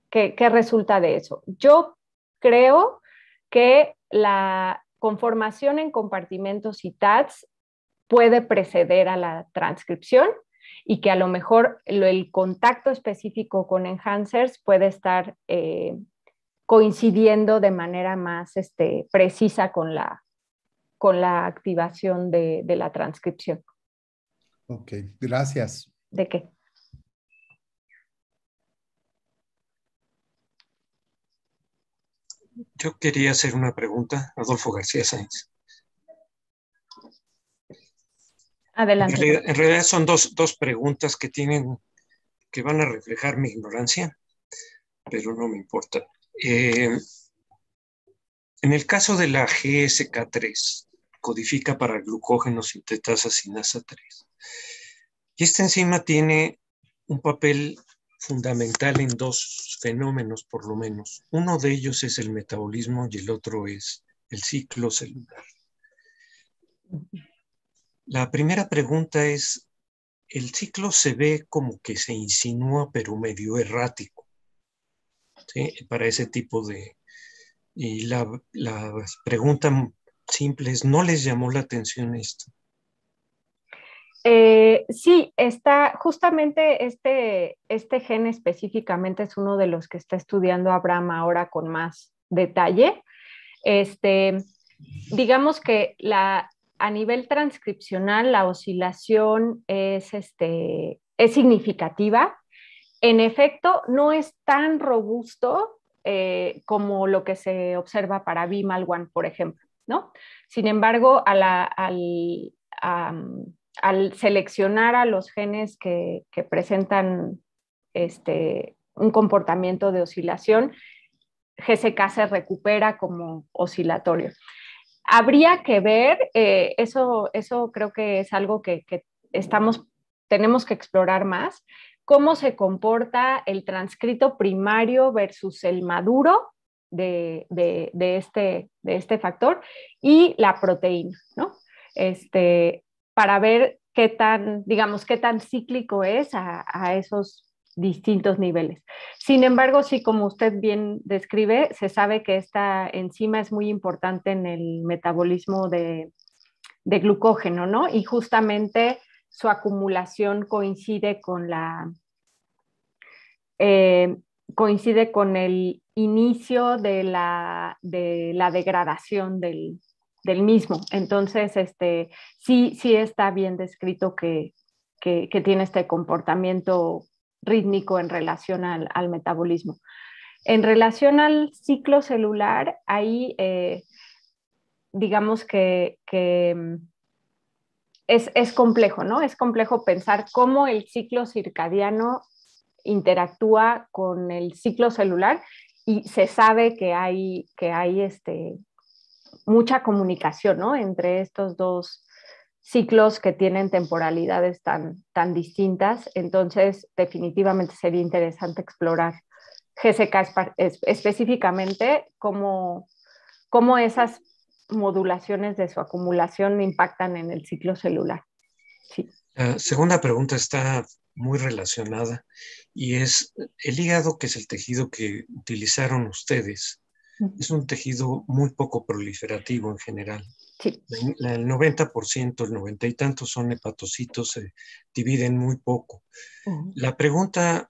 qué, qué resulta de eso. Yo creo que la conformación en compartimentos y TATS puede preceder a la transcripción y que a lo mejor el contacto específico con enhancers puede estar eh, coincidiendo de manera más este, precisa con la, con la activación de, de la transcripción. Ok, gracias. ¿De qué? Yo quería hacer una pregunta, Adolfo García Sáenz. Adelante. En realidad, son dos, preguntas que tienen, que van a reflejar mi ignorancia, pero no me importa. Eh, en el caso de la GSK3, codifica para glucógeno sintetasa sinasa 3. Y esta enzima tiene un papel fundamental en dos fenómenos, por lo menos. Uno de ellos es el metabolismo y el otro es el ciclo celular. La primera pregunta es, el ciclo se ve como que se insinúa, pero medio errático, ¿sí? para ese tipo de... Y la, pregunta simple es, ¿no les llamó la atención esto? Eh, sí, está justamente este, este gen específicamente es uno de los que está estudiando Abraham ahora con más detalle. Este, digamos que la, a nivel transcripcional la oscilación este, es, significativa. En efecto, no es tan robusto eh, como lo que se observa para BIMAL1, por ejemplo. Sin embargo, al, seleccionar a los genes que, presentan este, un comportamiento de oscilación, GSK se recupera como oscilatorio habría que ver, eh, eso, eso creo que es algo que, estamos, tenemos que explorar más, cómo se comporta el transcrito primario versus el maduro de, este, de este factor y la proteína, ¿no? Este, para ver qué tan, digamos, qué tan cíclico es a, a esos distintos niveles. Sin embargo, sí, como usted bien describe, se sabe que esta enzima es muy importante en el metabolismo de, glucógeno, ¿no? Y justamente su acumulación coincide con la... Eh, coincide con el inicio de la, de la degradación del, mismo. Entonces, este, sí, sí está bien descrito que, que, que tiene este comportamiento rítmico en relación al, metabolismo. En relación al ciclo celular, ahí eh, digamos que, mm, es, complejo, ¿no? Es complejo pensar cómo el ciclo circadiano interactúa con el ciclo celular y se sabe que hay, que hay este, mucha comunicación, ¿no? Entre estos dos ciclos que tienen temporalidades tan, tan distintas. Entonces, definitivamente sería interesante explorar GSK específicamente cómo, cómo esas modulaciones de su acumulación impactan en el ciclo celular. La segunda pregunta está muy relacionada y es el hígado, que es el tejido que utilizaron ustedes, es un tejido muy poco proliferativo en general. El 90%, el 90 y tantos son hepatocitos, se dividen muy poco. La pregunta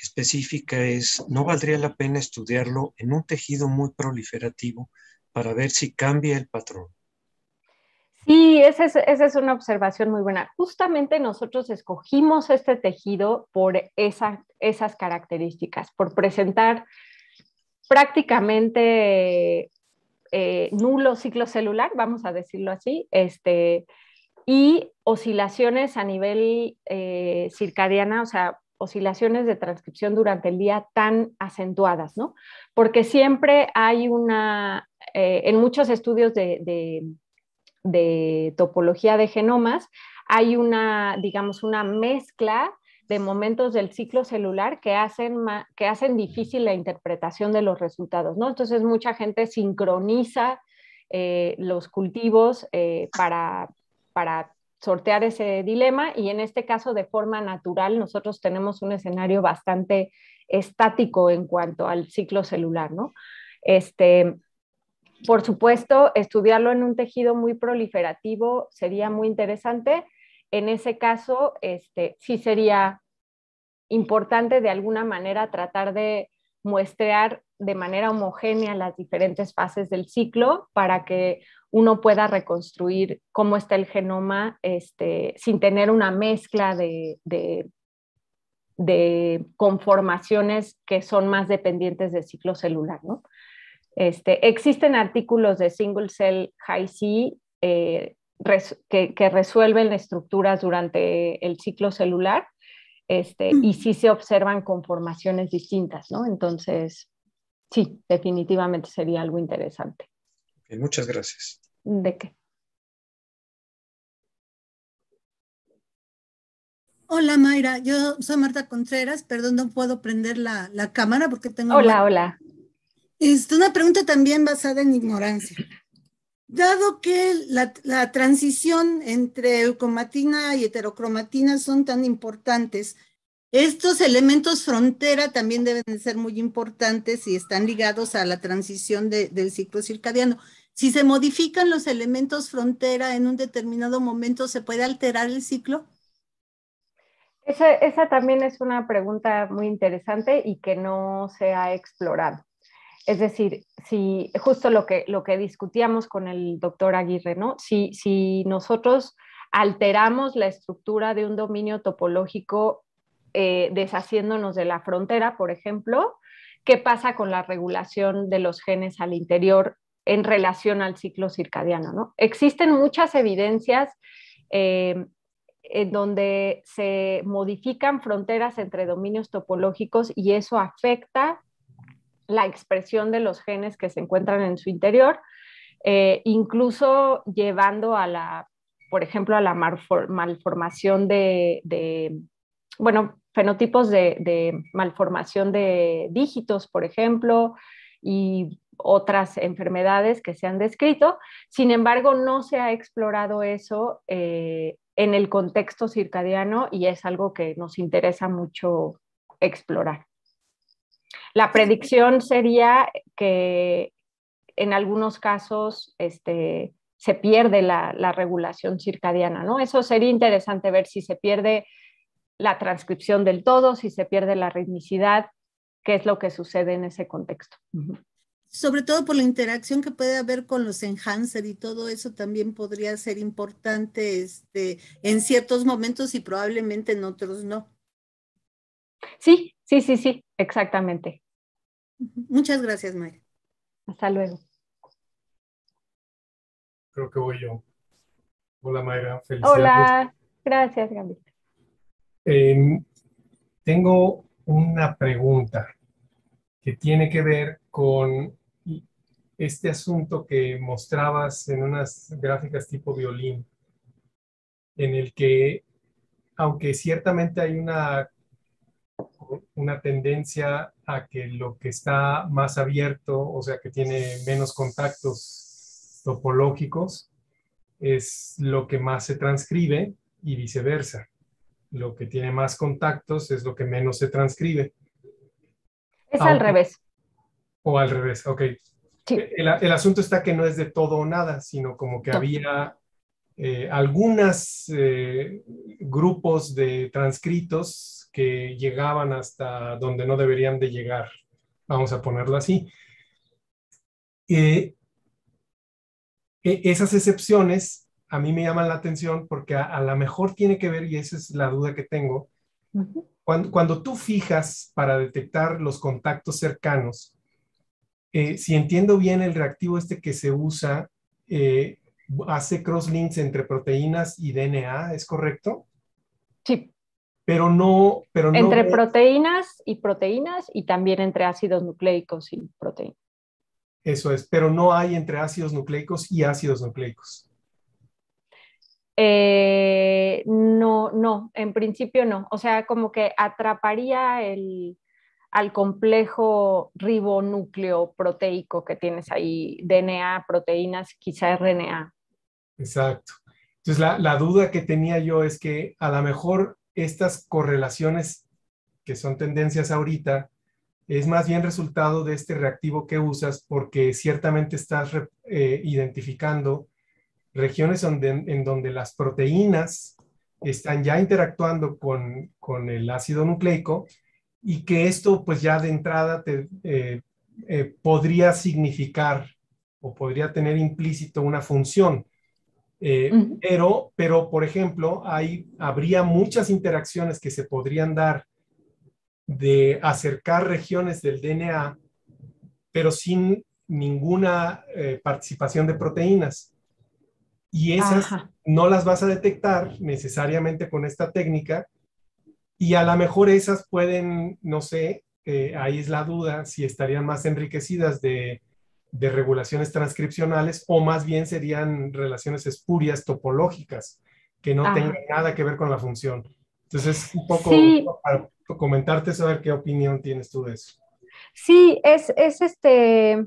específica es, ¿no valdría la pena estudiarlo en un tejido muy proliferativo para ver si cambia el patrón? Sí, esa es, una observación muy buena. Justamente nosotros escogimos este tejido por esa, esas características, por presentar prácticamente eh, nulo ciclo celular, vamos a decirlo así, este, y oscilaciones a nivel eh, circadiana, o sea, oscilaciones de transcripción durante el día tan acentuadas, ¿no? Porque siempre hay una, eh, en muchos estudios de topología de genomas, hay una, digamos, una mezcla de momentos del ciclo celular que hacen, difícil la interpretación de los resultados, ¿no? Entonces mucha gente sincroniza eh, los cultivos eh, para, sortear ese dilema y en este caso de forma natural nosotros tenemos un escenario bastante estático en cuanto al ciclo celular, ¿no? Este, por supuesto, estudiarlo en un tejido muy proliferativo sería muy interesante, en ese caso, este, sí sería importante de alguna manera tratar de muestrear de manera homogénea las diferentes fases del ciclo para que uno pueda reconstruir cómo está el genoma este, sin tener una mezcla de, de, conformaciones que son más dependientes del ciclo celular. Este, existen artículos de Single Cell High C eh, que, resuelven estructuras durante el ciclo celular este, y mm. sí se observan conformaciones distintas, ¿no? Entonces, sí, definitivamente sería algo interesante. muchas gracias. ¿De qué? Hola Mayra, yo soy Marta Contreras, perdón, no puedo prender la, la cámara porque tengo... Hola, hola. Es este, una pregunta también basada en ignorancia. Dado que la, transición entre eucromatina y heterocromatina son tan importantes, estos elementos frontera también deben ser muy importantes y están ligados a la transición del ciclo circadiano. Si se modifican los elementos frontera en un determinado momento, ¿se puede alterar el ciclo? esa también es una pregunta muy interesante y que no se ha explorado. Es decir, si justo lo que, lo que discutíamos con el doctor Aguirre, ¿no? Si, nosotros alteramos la estructura de un dominio topológico eh, deshaciéndonos de la frontera, por ejemplo, ¿qué pasa con la regulación de los genes al interior en relación al ciclo circadiano? Existen muchas evidencias eh, en donde se modifican fronteras entre dominios topológicos y eso afecta la expresión de los genes que se encuentran en su interior, eh, incluso llevando a la, por ejemplo, a la malformación de, bueno, fenotipos de, malformación de dígitos, por ejemplo, y otras enfermedades que se han descrito. Sin embargo, no se ha explorado eso eh, en el contexto circadiano y es algo que nos interesa mucho explorar. La predicción sería que en algunos casos este, se pierde la, regulación circadiana, ¿no? Eso sería interesante ver si se pierde la transcripción del todo, si se pierde la ritmicidad, qué es lo que sucede en ese contexto. Sobre todo por la interacción que puede haber con los enhancer y todo eso también podría ser importante este, en ciertos momentos y probablemente en otros no. Sí, Sí, sí, sí, exactamente. Muchas gracias, Mayra. Hasta luego. Creo que voy yo. Hola, Mayra. Felicidades. Hola, gracias, Gaby. Em, tengo una pregunta que tiene que ver con este asunto que mostrabas en unas gráficas tipo violín, en el que, aunque ciertamente hay una una tendencia a que lo que está más abierto, o sea, que tiene menos contactos topológicos, es lo que más se transcribe y viceversa. Lo que tiene más contactos es lo que menos se transcribe. Es al revés. O al revés, ok. El, asunto está que no es de todo o nada, sino como que había eh, algunos eh, grupos de transcritos que llegaban hasta donde no deberían de llegar, vamos a ponerlo así. Eh, e, esas excepciones a mí me llaman la atención porque a, lo mejor tiene que ver, y esa es la duda que tengo, cuando, tú fijas para detectar los contactos cercanos, eh, si entiendo bien el reactivo este que se usa, eh, hace crosslinks entre proteínas y DNA, ¿es correcto? Sí pero no... Pero entre proteínas y proteínas y también entre ácidos nucleicos y proteínas. Eso es, pero no hay entre ácidos nucleicos y ácidos nucleicos. Eh, no, no, en principio no. O sea, como que atraparía al complejo ribonúcleo proteico que tienes ahí, DNA, proteínas, quizá RNA. Exacto. Entonces, la, la, duda que tenía yo es que a lo mejor estas correlaciones que son tendencias ahorita, es más bien resultado de este reactivo que usas porque ciertamente estás eh, identificando regiones en donde las proteínas están ya interactuando con, el ácido nucleico y que esto pues ya de entrada te, eh, eh, podría significar o podría tener implícito una función eh, pero, pero, por ejemplo, hay, habría muchas interacciones que se podrían dar de acercar regiones del DNA, pero sin ninguna eh, participación de proteínas. Y esas no las vas a detectar necesariamente con esta técnica. Y a lo mejor esas pueden, no sé, eh, ahí es la duda, si estarían más enriquecidas de de regulaciones transcripcionales o más bien serían relaciones espurias topológicas que no tengan nada que ver con la función. Entonces, un poco para comentarte, saber qué opinión tienes tú de eso. Sí, es, es este,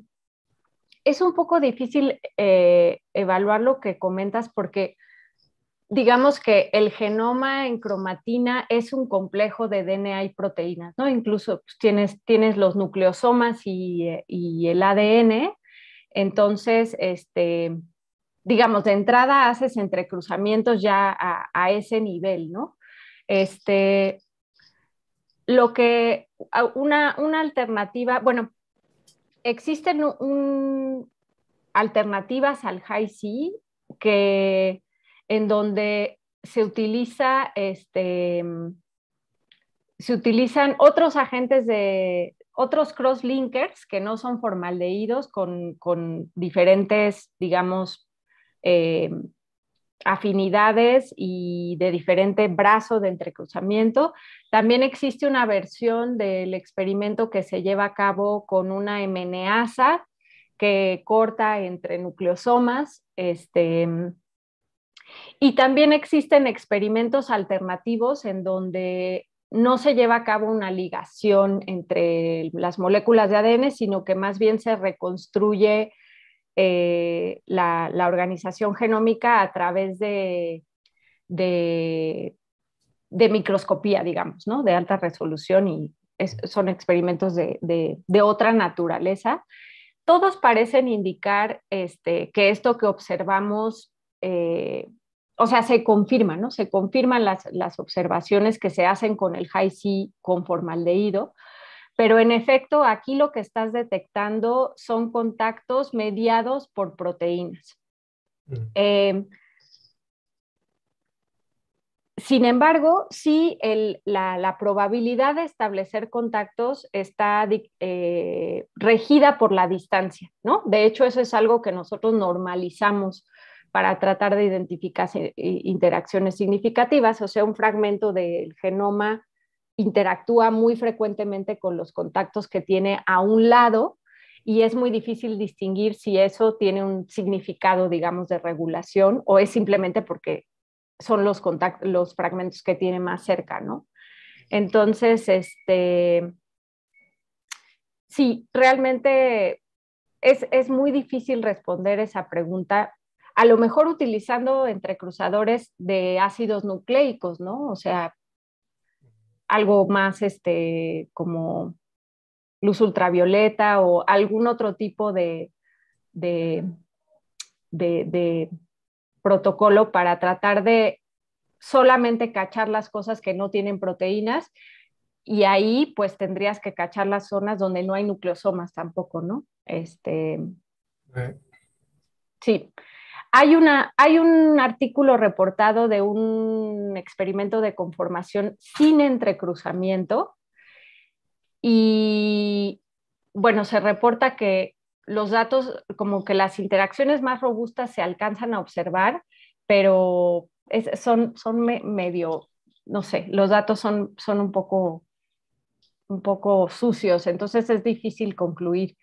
es un poco difícil eh, evaluar lo que comentas porque digamos que el genoma en cromatina es un complejo de DNA y proteínas, ¿no? Incluso pues, tienes, tienes los nucleosomas y, eh, el ADN, entonces, este, digamos, de entrada haces entrecruzamientos ya a, ese nivel, ¿no? Este, lo que, una, alternativa, bueno, existen un, alternativas al high que en donde se utiliza este se utilizan otros agentes de otros crosslinkers que no son formaldehídos con, con diferentes, digamos, eh, afinidades y de diferente brazo de entrecruzamiento. También existe una versión del experimento que se lleva a cabo con una MNASA que corta entre nucleosomas. Este, y también existen experimentos alternativos en donde no se lleva a cabo una ligación entre las moléculas de ADN, sino que más bien se reconstruye eh, la, organización genómica a través de, microscopía, digamos, ¿no? de alta resolución y son experimentos de, otra naturaleza. Todos parecen indicar este, que esto que observamos eh, o sea, se confirman, ¿no? Se confirman las, observaciones que se hacen con el high C con formaldehído, pero en efecto aquí lo que estás detectando son contactos mediados por proteínas. Mm. Em, sin embargo, sí, la, probabilidad de establecer contactos está eh, regida por la distancia, ¿no? De hecho, eso es algo que nosotros normalizamos para tratar de identificar eh, interacciones significativas, o sea, un fragmento del genoma interactúa muy frecuentemente con los contactos que tiene a un lado y es muy difícil distinguir si eso tiene un significado, digamos, de regulación o es simplemente porque son los, contactos, los fragmentos que tiene más cerca, ¿no? Entonces, este, sí, realmente es, es, muy difícil responder esa pregunta a lo mejor utilizando entrecruzadores de ácidos nucleicos, ¿no? O sea, algo más este, como luz ultravioleta o algún otro tipo de, protocolo para tratar de solamente cachar las cosas que no tienen proteínas y ahí pues tendrías que cachar las zonas donde no hay nucleosomas tampoco, ¿no? Este, sí. Hay, un artículo reportado de un experimento de conformación sin entrecruzamiento y, bueno, se reporta que los datos, como que las interacciones más robustas se alcanzan a observar, pero son, medio, no sé, los datos son, son un, poco, un poco sucios, entonces es difícil concluir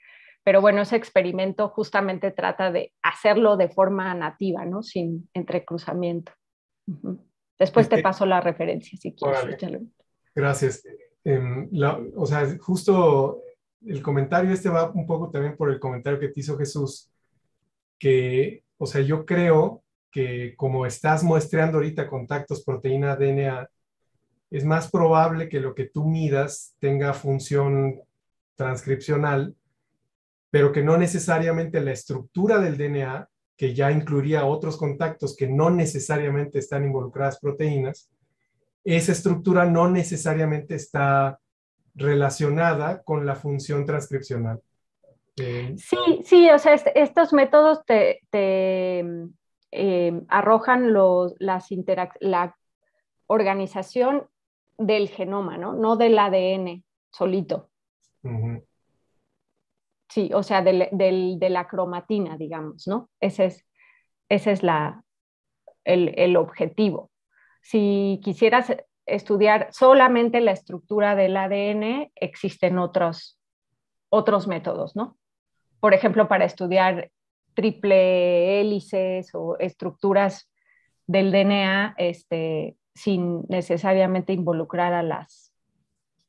pero bueno, ese experimento justamente trata de hacerlo de forma nativa, ¿no? Sin entrecruzamiento. Después te paso la referencia si quieres. Gracias. Em, o sea, justo el comentario este va un poco también por el comentario que te hizo Jesús, que, o sea, yo creo que como estás muestreando ahorita contactos, proteína, DNA, es más probable que lo que tú midas tenga función transcripcional pero que no necesariamente la estructura del DNA, que ya incluiría otros contactos que no necesariamente están involucradas proteínas, esa estructura no necesariamente está relacionada con la función transcripcional. Eh, sí, sí, o sea, estos métodos te, em, arrojan los, las la organización del genoma, ¿no? No del ADN solito sí, o sea, de la cromatina, digamos, ¿no? Ese es, el, objetivo. Si quisieras estudiar solamente la estructura del ADN, existen otros, otros métodos, ¿no? Por ejemplo, para estudiar triple hélices o estructuras del DNA este, sin necesariamente involucrar a las,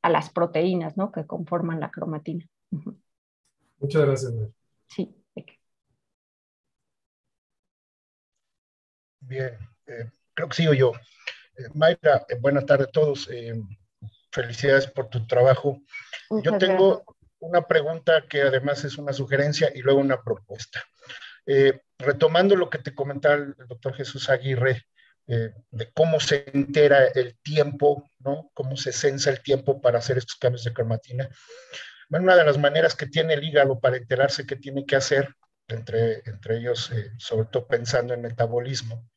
a las proteínas ¿no? que conforman la cromatina. Muchas gracias, Sí. Bien, eh, creo que sigo yo. Eh, Mayra, eh, buenas tardes a todos. felicidades por tu trabajo. yo tengo una pregunta que además es una sugerencia y luego una propuesta. retomando lo que te comentaba el doctor Jesús Aguirre, de cómo se entera el tiempo, ¿no? Cómo se sensa el tiempo para hacer estos cambios de cromatina. Bueno, una de las maneras que tiene el hígado para enterarse qué tiene que hacer, entre, entre ellos, eh, sobre todo pensando en metabolismo,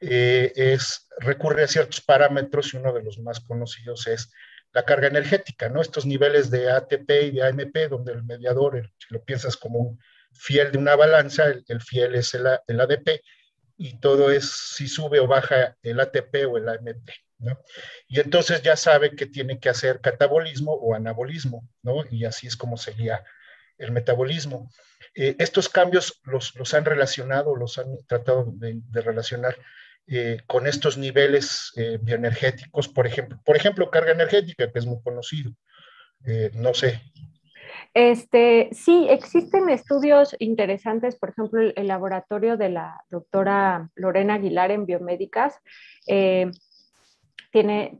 eh, es recurrir a ciertos parámetros y uno de los más conocidos es la carga energética, ¿no? Estos niveles de ATP y de AMP, donde el mediador, si lo piensas como un fiel de una balanza, el, fiel es el, ADP, y todo es si sube o baja el ATP o el AMP, y entonces ya sabe que tiene que hacer catabolismo o anabolismo, ¿no? Y así es como sería el metabolismo. Eh, estos cambios los, han relacionado, los han tratado de, relacionar eh, con estos niveles eh, bioenergéticos, por ejemplo, por ejemplo, carga energética, que es muy conocido. no sé, este, sí, existen estudios interesantes, por ejemplo, el, laboratorio de la doctora Lorena Aguilar en Biomédicas eh,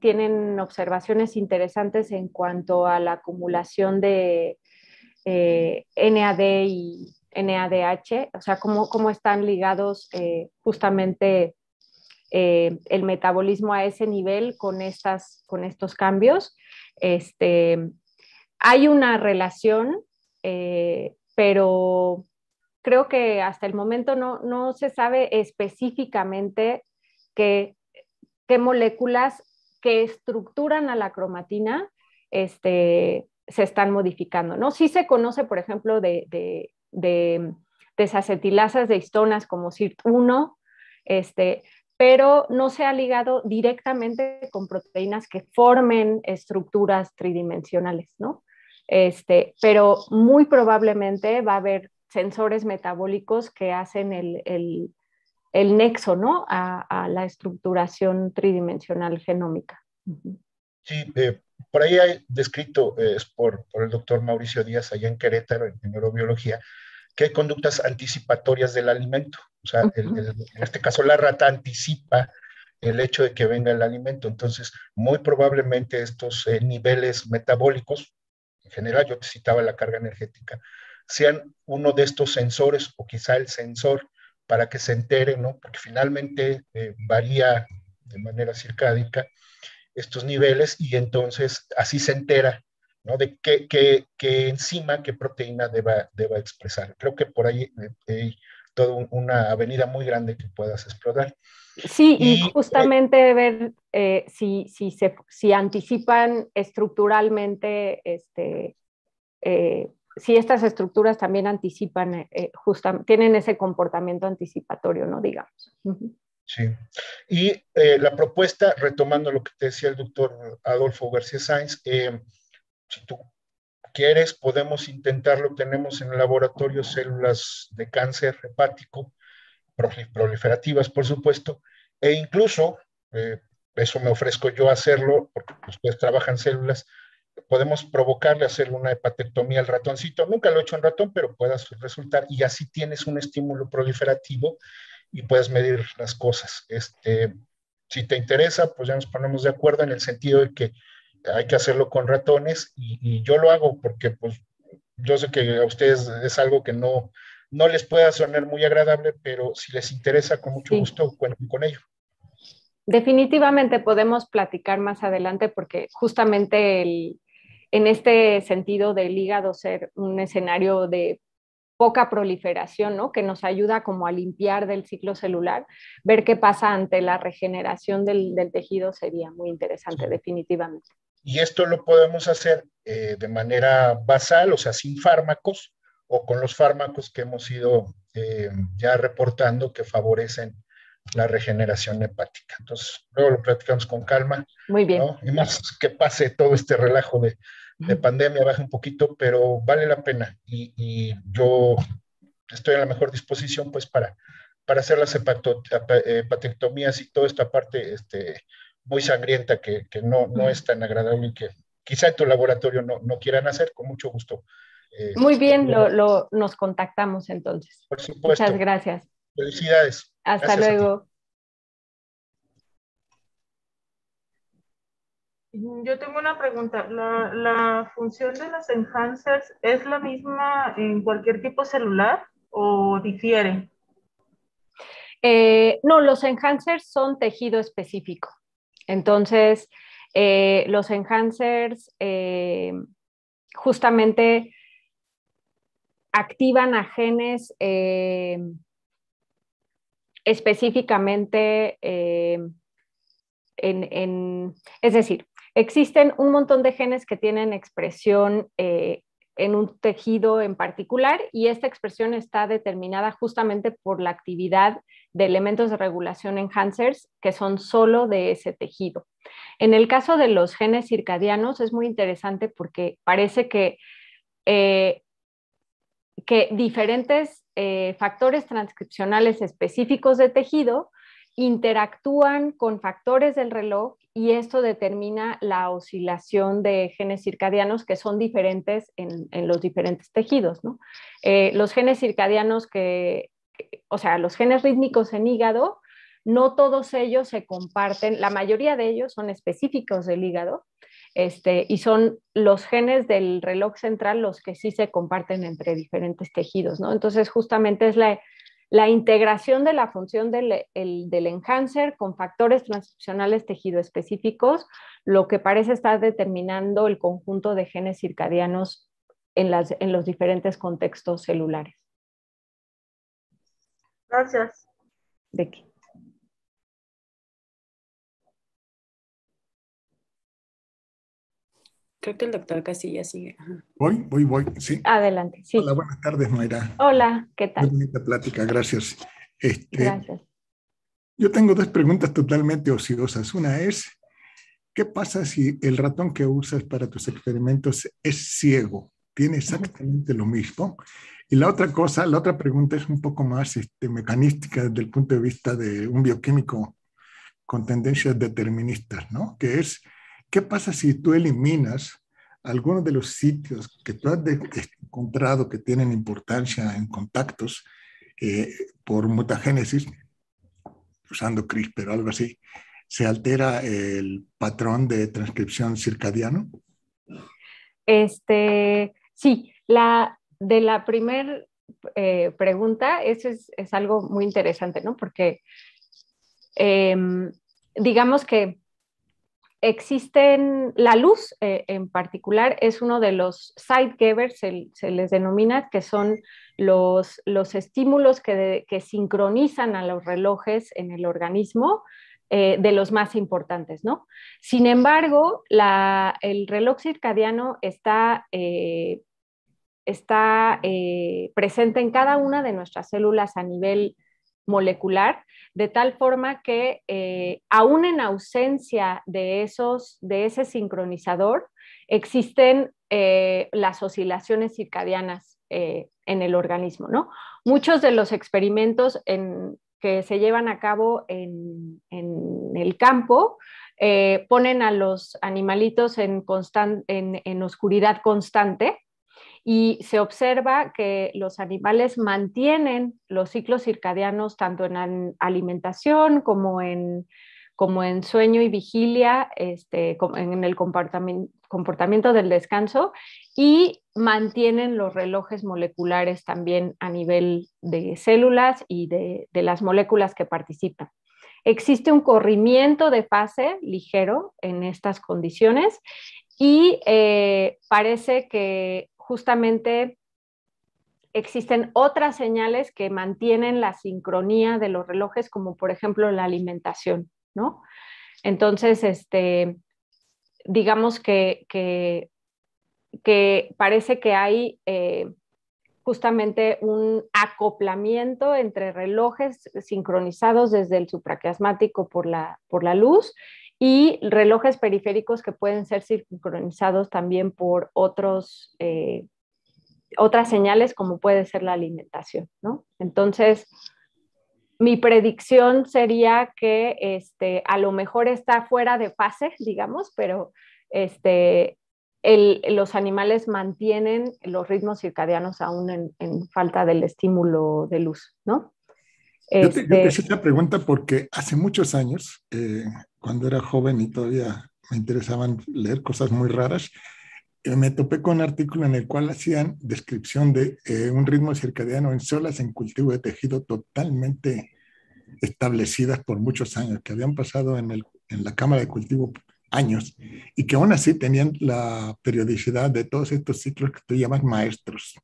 tienen observaciones interesantes en cuanto a la acumulación de eh, NAD y NADH, o sea, cómo, cómo están ligados eh, justamente eh, el metabolismo a ese nivel con, estas, con estos cambios. Este, hay una relación, pero creo que hasta el momento no, se sabe específicamente qué moléculas que estructuran a la cromatina este, se están modificando, ¿no? Sí se conoce, por ejemplo, de, de, de desacetilasas de histonas como CIRT1, este, pero no se ha ligado directamente con proteínas que formen estructuras tridimensionales, ¿no? Este, pero muy probablemente va a haber sensores metabólicos que hacen el, el nexo ¿no? a, la estructuración tridimensional genómica. Sí, eh, por ahí hay descrito eh, por, el doctor Mauricio Díaz allá en Querétaro, en, neurobiología, que hay conductas anticipatorias del alimento. O sea, en este caso la rata anticipa el hecho de que venga el alimento. Entonces, muy probablemente estos eh, niveles metabólicos, en general yo te citaba la carga energética, sean uno de estos sensores o quizá el sensor para que se enteren, ¿no? Porque finalmente eh, varía de manera circádica estos niveles y entonces así se entera, ¿no? De qué, enzima, qué proteína deba, deba, expresar. Creo que por ahí eh, hay toda una avenida muy grande que puedas explorar. Sí, y, justamente ver eh, si, si, se, si anticipan estructuralmente este, si estas estructuras también anticipan, eh, eh, tienen ese comportamiento anticipatorio, ¿no? Digamos. Sí. Y eh, la propuesta, retomando lo que te decía el doctor Adolfo García sainz si tú quieres, podemos intentarlo. Tenemos en el laboratorio células de cáncer hepático, proliferativas, por supuesto, e incluso, eso me ofrezco yo a hacerlo, porque ustedes pues, trabajan células, podemos provocarle hacer una hepatectomía al ratoncito. Nunca lo he hecho en ratón, pero pueda resultar y así tienes un estímulo proliferativo y puedes medir las cosas. Este, si te interesa, pues ya nos ponemos de acuerdo en el sentido de que hay que hacerlo con ratones y, yo lo hago porque pues yo sé que a ustedes es algo que no, no les pueda sonar muy agradable, pero si les interesa, con mucho gusto cuenten con ello. Definitivamente podemos platicar más adelante porque justamente el, en este sentido del hígado ser un escenario de poca proliferación, ¿no? que nos ayuda como a limpiar del ciclo celular, ver qué pasa ante la regeneración del, tejido sería muy interesante, definitivamente. Y esto lo podemos hacer eh, de manera basal, o sea, sin fármacos o con los fármacos que hemos ido eh, ya reportando que favorecen la regeneración hepática. Entonces, luego lo platicamos con calma. Muy bien. Y más que pase todo este relajo de, pandemia, baja un poquito, pero vale la pena. Y, yo estoy en la mejor disposición, pues, para, para hacer las hepatectomías y toda esta parte este, muy sangrienta que, no, no es tan agradable y que quizá en tu laboratorio no, quieran hacer, con mucho gusto. Eh, muy este, bien, lo, nos contactamos entonces. Por supuesto. Muchas gracias. Felicidades. Hasta luego. Mm, yo tengo una pregunta. ¿La, función de los enhancers es la misma en cualquier tipo celular o difiere? Eh, no, los enhancers son tejido específico. Entonces, eh, los enhancers eh, justamente activan a genes específicamente eh, es decir, existen un montón de genes que tienen expresión eh, en un tejido en particular y esta expresión está determinada justamente por la actividad de elementos de regulación enhancers que son solo de ese tejido. En el caso de los genes circadianos es muy interesante porque parece que, eh, que diferentes eh, factores transcripcionales específicos de tejido interactúan con factores del reloj y esto determina la oscilación de genes circadianos que son diferentes en, los diferentes tejidos. Eh, los genes circadianos que, o sea, los genes rítmicos en hígado, no todos ellos se comparten, la mayoría de ellos son específicos del hígado, este, y son los genes del reloj central los que sí se comparten entre diferentes tejidos, ¿no? Entonces, justamente es la, integración de la función del, enhancer con factores transcripcionales tejido específicos, lo que parece estar determinando el conjunto de genes circadianos en, en los diferentes contextos celulares. Gracias. ¿De qué? el doctor casilla sigue. Voy, voy, voy, sí. Adelante, Hola, buenas tardes, Mayra. Hola, ¿qué tal? Muy bonita plática, gracias. Este, gracias. Yo tengo dos preguntas totalmente ociosas. Una es, ¿qué pasa si el ratón que usas para tus experimentos es ciego? Tiene exactamente lo mismo. Y la otra cosa, la otra pregunta es un poco más este, mecanística desde el punto de vista de un bioquímico con tendencias deterministas, ¿no? Que es, ¿Qué pasa si tú eliminas algunos de los sitios que tú has encontrado que tienen importancia en contactos eh, por mutagénesis, usando CRISPR o algo así? ¿Se altera el patrón de transcripción circadiano? Este, sí, la, de la primera eh, pregunta, eso es, algo muy interesante, ¿no? Porque em, digamos que existen, la luz eh, en particular es uno de los sidegivers, se, se, les denomina, que son los, estímulos que, sincronizan a los relojes en el organismo. Eh, de los más importantes, ¿no? Sin embargo, el reloj circadiano está, eh, está presente en cada una de nuestras células a nivel molecular, de tal forma que eh, aún en ausencia de, esos, de ese sincronizador, existen eh, las oscilaciones circadianas eh, en el organismo. ¿no? Muchos de los experimentos que se llevan a cabo en, el campo ponen a los animalitos en, en oscuridad constante y se observa que los animales mantienen los ciclos circadianos tanto en alimentación como en, como en sueño y vigilia, este, en el comportamiento, del descanso y mantienen los relojes moleculares también a nivel de células y de, las moléculas que participan. Existe un corrimiento de fase ligero en estas condiciones y eh, parece que justamente existen otras señales que mantienen la sincronía de los relojes, como por ejemplo la alimentación, ¿no? Entonces, este, digamos que, que, parece que hay eh, justamente un acoplamiento entre relojes sincronizados desde el supraquiasmático por la, por la luz y relojes periféricos que pueden ser sincronizados también por otros, eh, otras señales como puede ser la alimentación, ¿no? Entonces, mi predicción sería que este, a lo mejor está fuera de fase, digamos, pero este, los animales mantienen los ritmos circadianos aún en, falta del estímulo de luz, ¿no? Yo, te, este pregunta porque hace muchos años, eh, cuando era joven y todavía me interesaban leer cosas muy raras, eh, me topé con un artículo en el cual hacían descripción de eh, un ritmo circadiano en solas en cultivo de tejido totalmente establecidas por muchos años, que habían pasado en, el, en la Cámara de Cultivo años y que aún así tenían la periodicidad de todos estos ciclos que tú llamas maestros.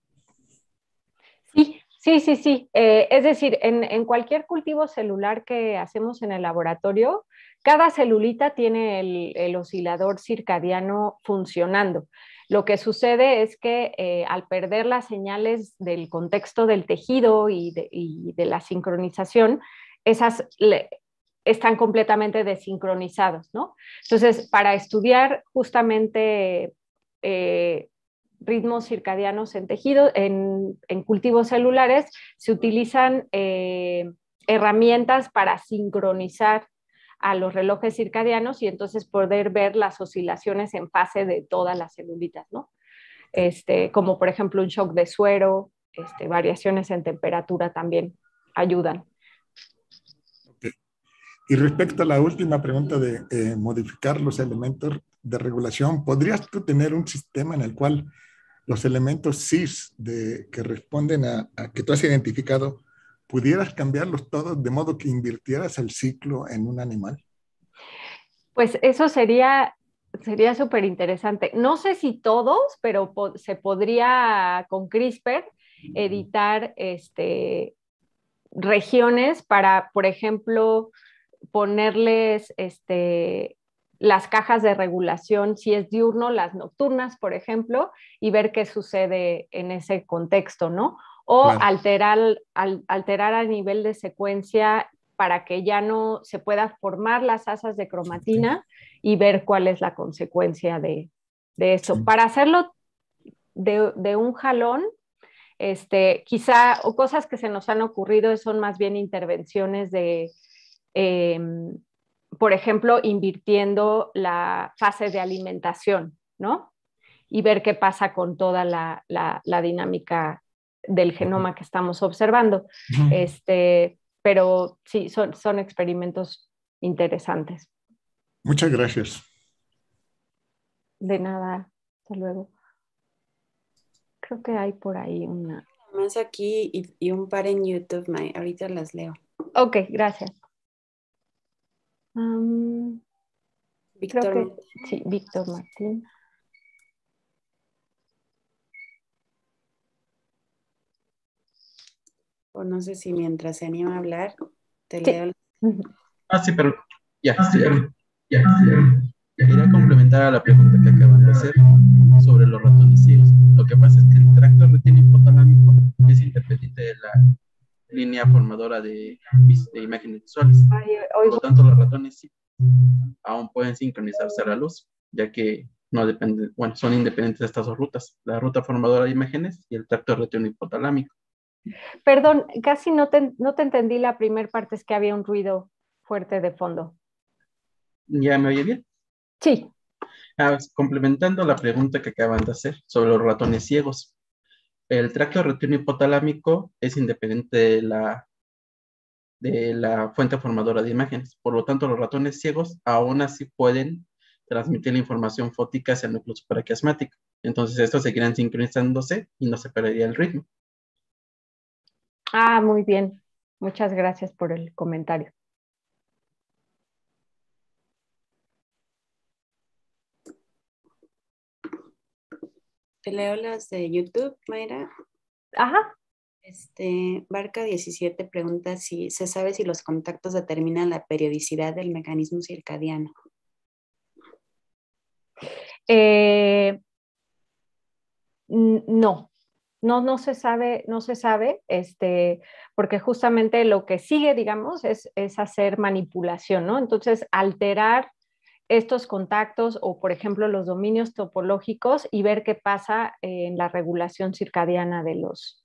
Sí, sí, sí, sí. Eh, es decir, en, en, cualquier cultivo celular que hacemos en el laboratorio, cada celulita tiene el, oscilador circadiano funcionando. Lo que sucede es que eh, al perder las señales del contexto del tejido y de, la sincronización, esas están completamente desincronizadas. ¿no? Entonces, para estudiar justamente eh, ritmos circadianos en tejido, en, cultivos celulares, se utilizan eh, herramientas para sincronizar a los relojes circadianos y entonces poder ver las oscilaciones en fase de todas las celulitas, ¿no? Este, como por ejemplo un shock de suero, este, variaciones en temperatura también ayudan. Y respecto a la última pregunta de eh, modificar los elementos de regulación, ¿podrías tú tener un sistema en el cual los elementos CIS de, que responden a que tú has identificado ¿Pudieras cambiarlos todos de modo que invirtieras el ciclo en un animal? Pues eso sería sería súper interesante. No sé si todos, pero se podría con CRISPR editar este, regiones para, por ejemplo, ponerles este, las cajas de regulación, si es diurno, las nocturnas, por ejemplo, y ver qué sucede en ese contexto, ¿no? o alterar, al, alterar a nivel de secuencia para que ya no se pueda formar las asas de cromatina y ver cuál es la consecuencia de, eso. Para hacerlo de, un jalón, este, quizá o cosas que se nos han ocurrido son más bien intervenciones de, em, por ejemplo, invirtiendo la fase de alimentación, ¿no? Y ver qué pasa con toda la, la, la dinámica del genoma que estamos observando. este, pero sí, son, son experimentos interesantes. Muchas gracias. De nada, hasta luego. Creo que hay por ahí una. Más aquí y, y un par en YouTube, ahorita las leo. Ok, gracias. Um, Víctor Martín. O no sé si mientras se anima a hablar, te leo. Ah, sí, pero ya, ah, sí, ya, ya. Ah, complementar a la pregunta que acaban de hacer sobre los ratones Lo que pasa es que el tracto retino hipotalámico es independiente de la línea formadora de, imágenes visuales. Por lo tanto, los ratones sí aún pueden sincronizarse a la luz, ya que no depende, bueno, son independientes de estas dos rutas, la ruta formadora de imágenes y el tracto retino hipotalámico. Perdón, casi no te, entendí la primera parte, es que había un ruido fuerte de fondo. ¿Ya me oye bien? Sí. Ah, pues, complementando la pregunta que acaban de hacer sobre los ratones ciegos, el tracto retino hipotalámico es independiente de la, la fuente formadora de imágenes. Por lo tanto, los ratones ciegos aún así pueden transmitir la información fótica hacia el núcleo supraquiasmático. Entonces, estos seguirán sincronizándose y no se perdería el ritmo. Ah, muy bien. Muchas gracias por el comentario. Te leo las de YouTube, Mayra. Ajá. Este, Barca 17 pregunta si se sabe si los contactos determinan la periodicidad del mecanismo circadiano. Eh, no, no, no se sabe, no se sabe, este, porque justamente lo que sigue, digamos, es, hacer manipulación, ¿no? Entonces, alterar estos contactos o, por ejemplo, los dominios topológicos y ver qué pasa en la regulación circadiana de, los,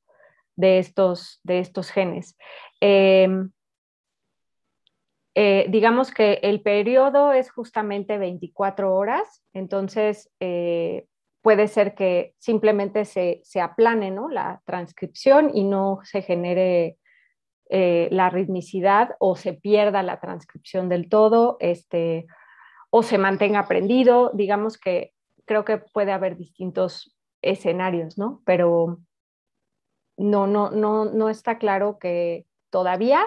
de, estos, de estos genes. Em, eh, digamos que el periodo es justamente 24 horas, entonces eh, puede ser que simplemente se, aplane la transcripción y no se genere eh, la ritmicidad o se pierda la transcripción del todo este, o se mantenga prendido. Digamos que creo que puede haber distintos escenarios, ¿no? Pero no, no, no, no está claro que todavía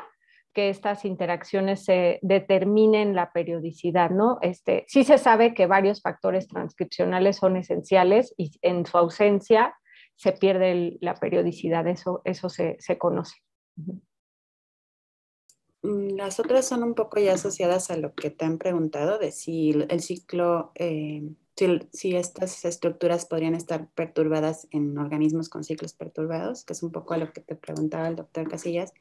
que estas interacciones se determinen la periodicidad, ¿no? Este, sí se sabe que varios factores transcripcionales son esenciales y en su ausencia se pierde la periodicidad, eso, se, conoce. Mm, las otras son un poco ya asociadas a lo que te han preguntado de si el ciclo, eh, si, si, estas estructuras podrían estar perturbadas en organismos con ciclos perturbados, que es un poco a lo que te preguntaba el doctor Casillas.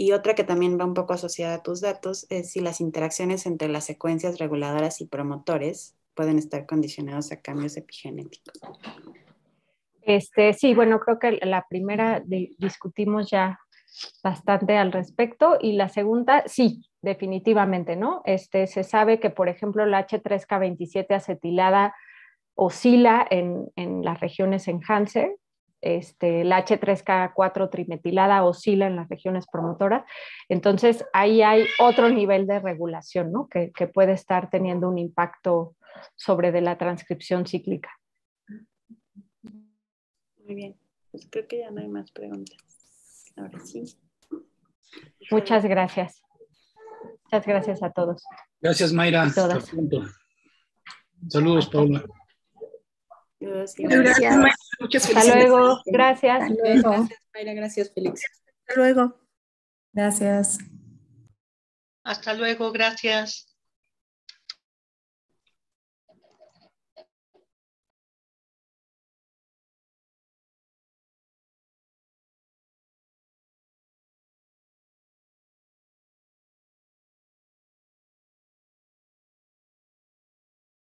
Y otra que también va un poco asociada a tus datos es si las interacciones entre las secuencias reguladoras y promotores pueden estar condicionadas a cambios epigenéticos. Este, sí, bueno, creo que la primera discutimos ya bastante al respecto y la segunda, sí, definitivamente, ¿no? Este, se sabe que, por ejemplo, la H3K27 acetilada oscila en, en las regiones en Hanser, este, la H3K4 trimetilada oscila en las regiones promotoras. Entonces, ahí hay otro nivel de regulación ¿no? que, puede estar teniendo un impacto sobre de la transcripción cíclica. Muy bien, pues creo que ya no hay más preguntas. Ahora sí. Muchas gracias. Muchas gracias a todos. Gracias, Mayra. Saludos, Paula. Gracias. Hasta luego. Gracias. luego. Gracias, Hasta luego. Gracias. Hasta luego. Gracias.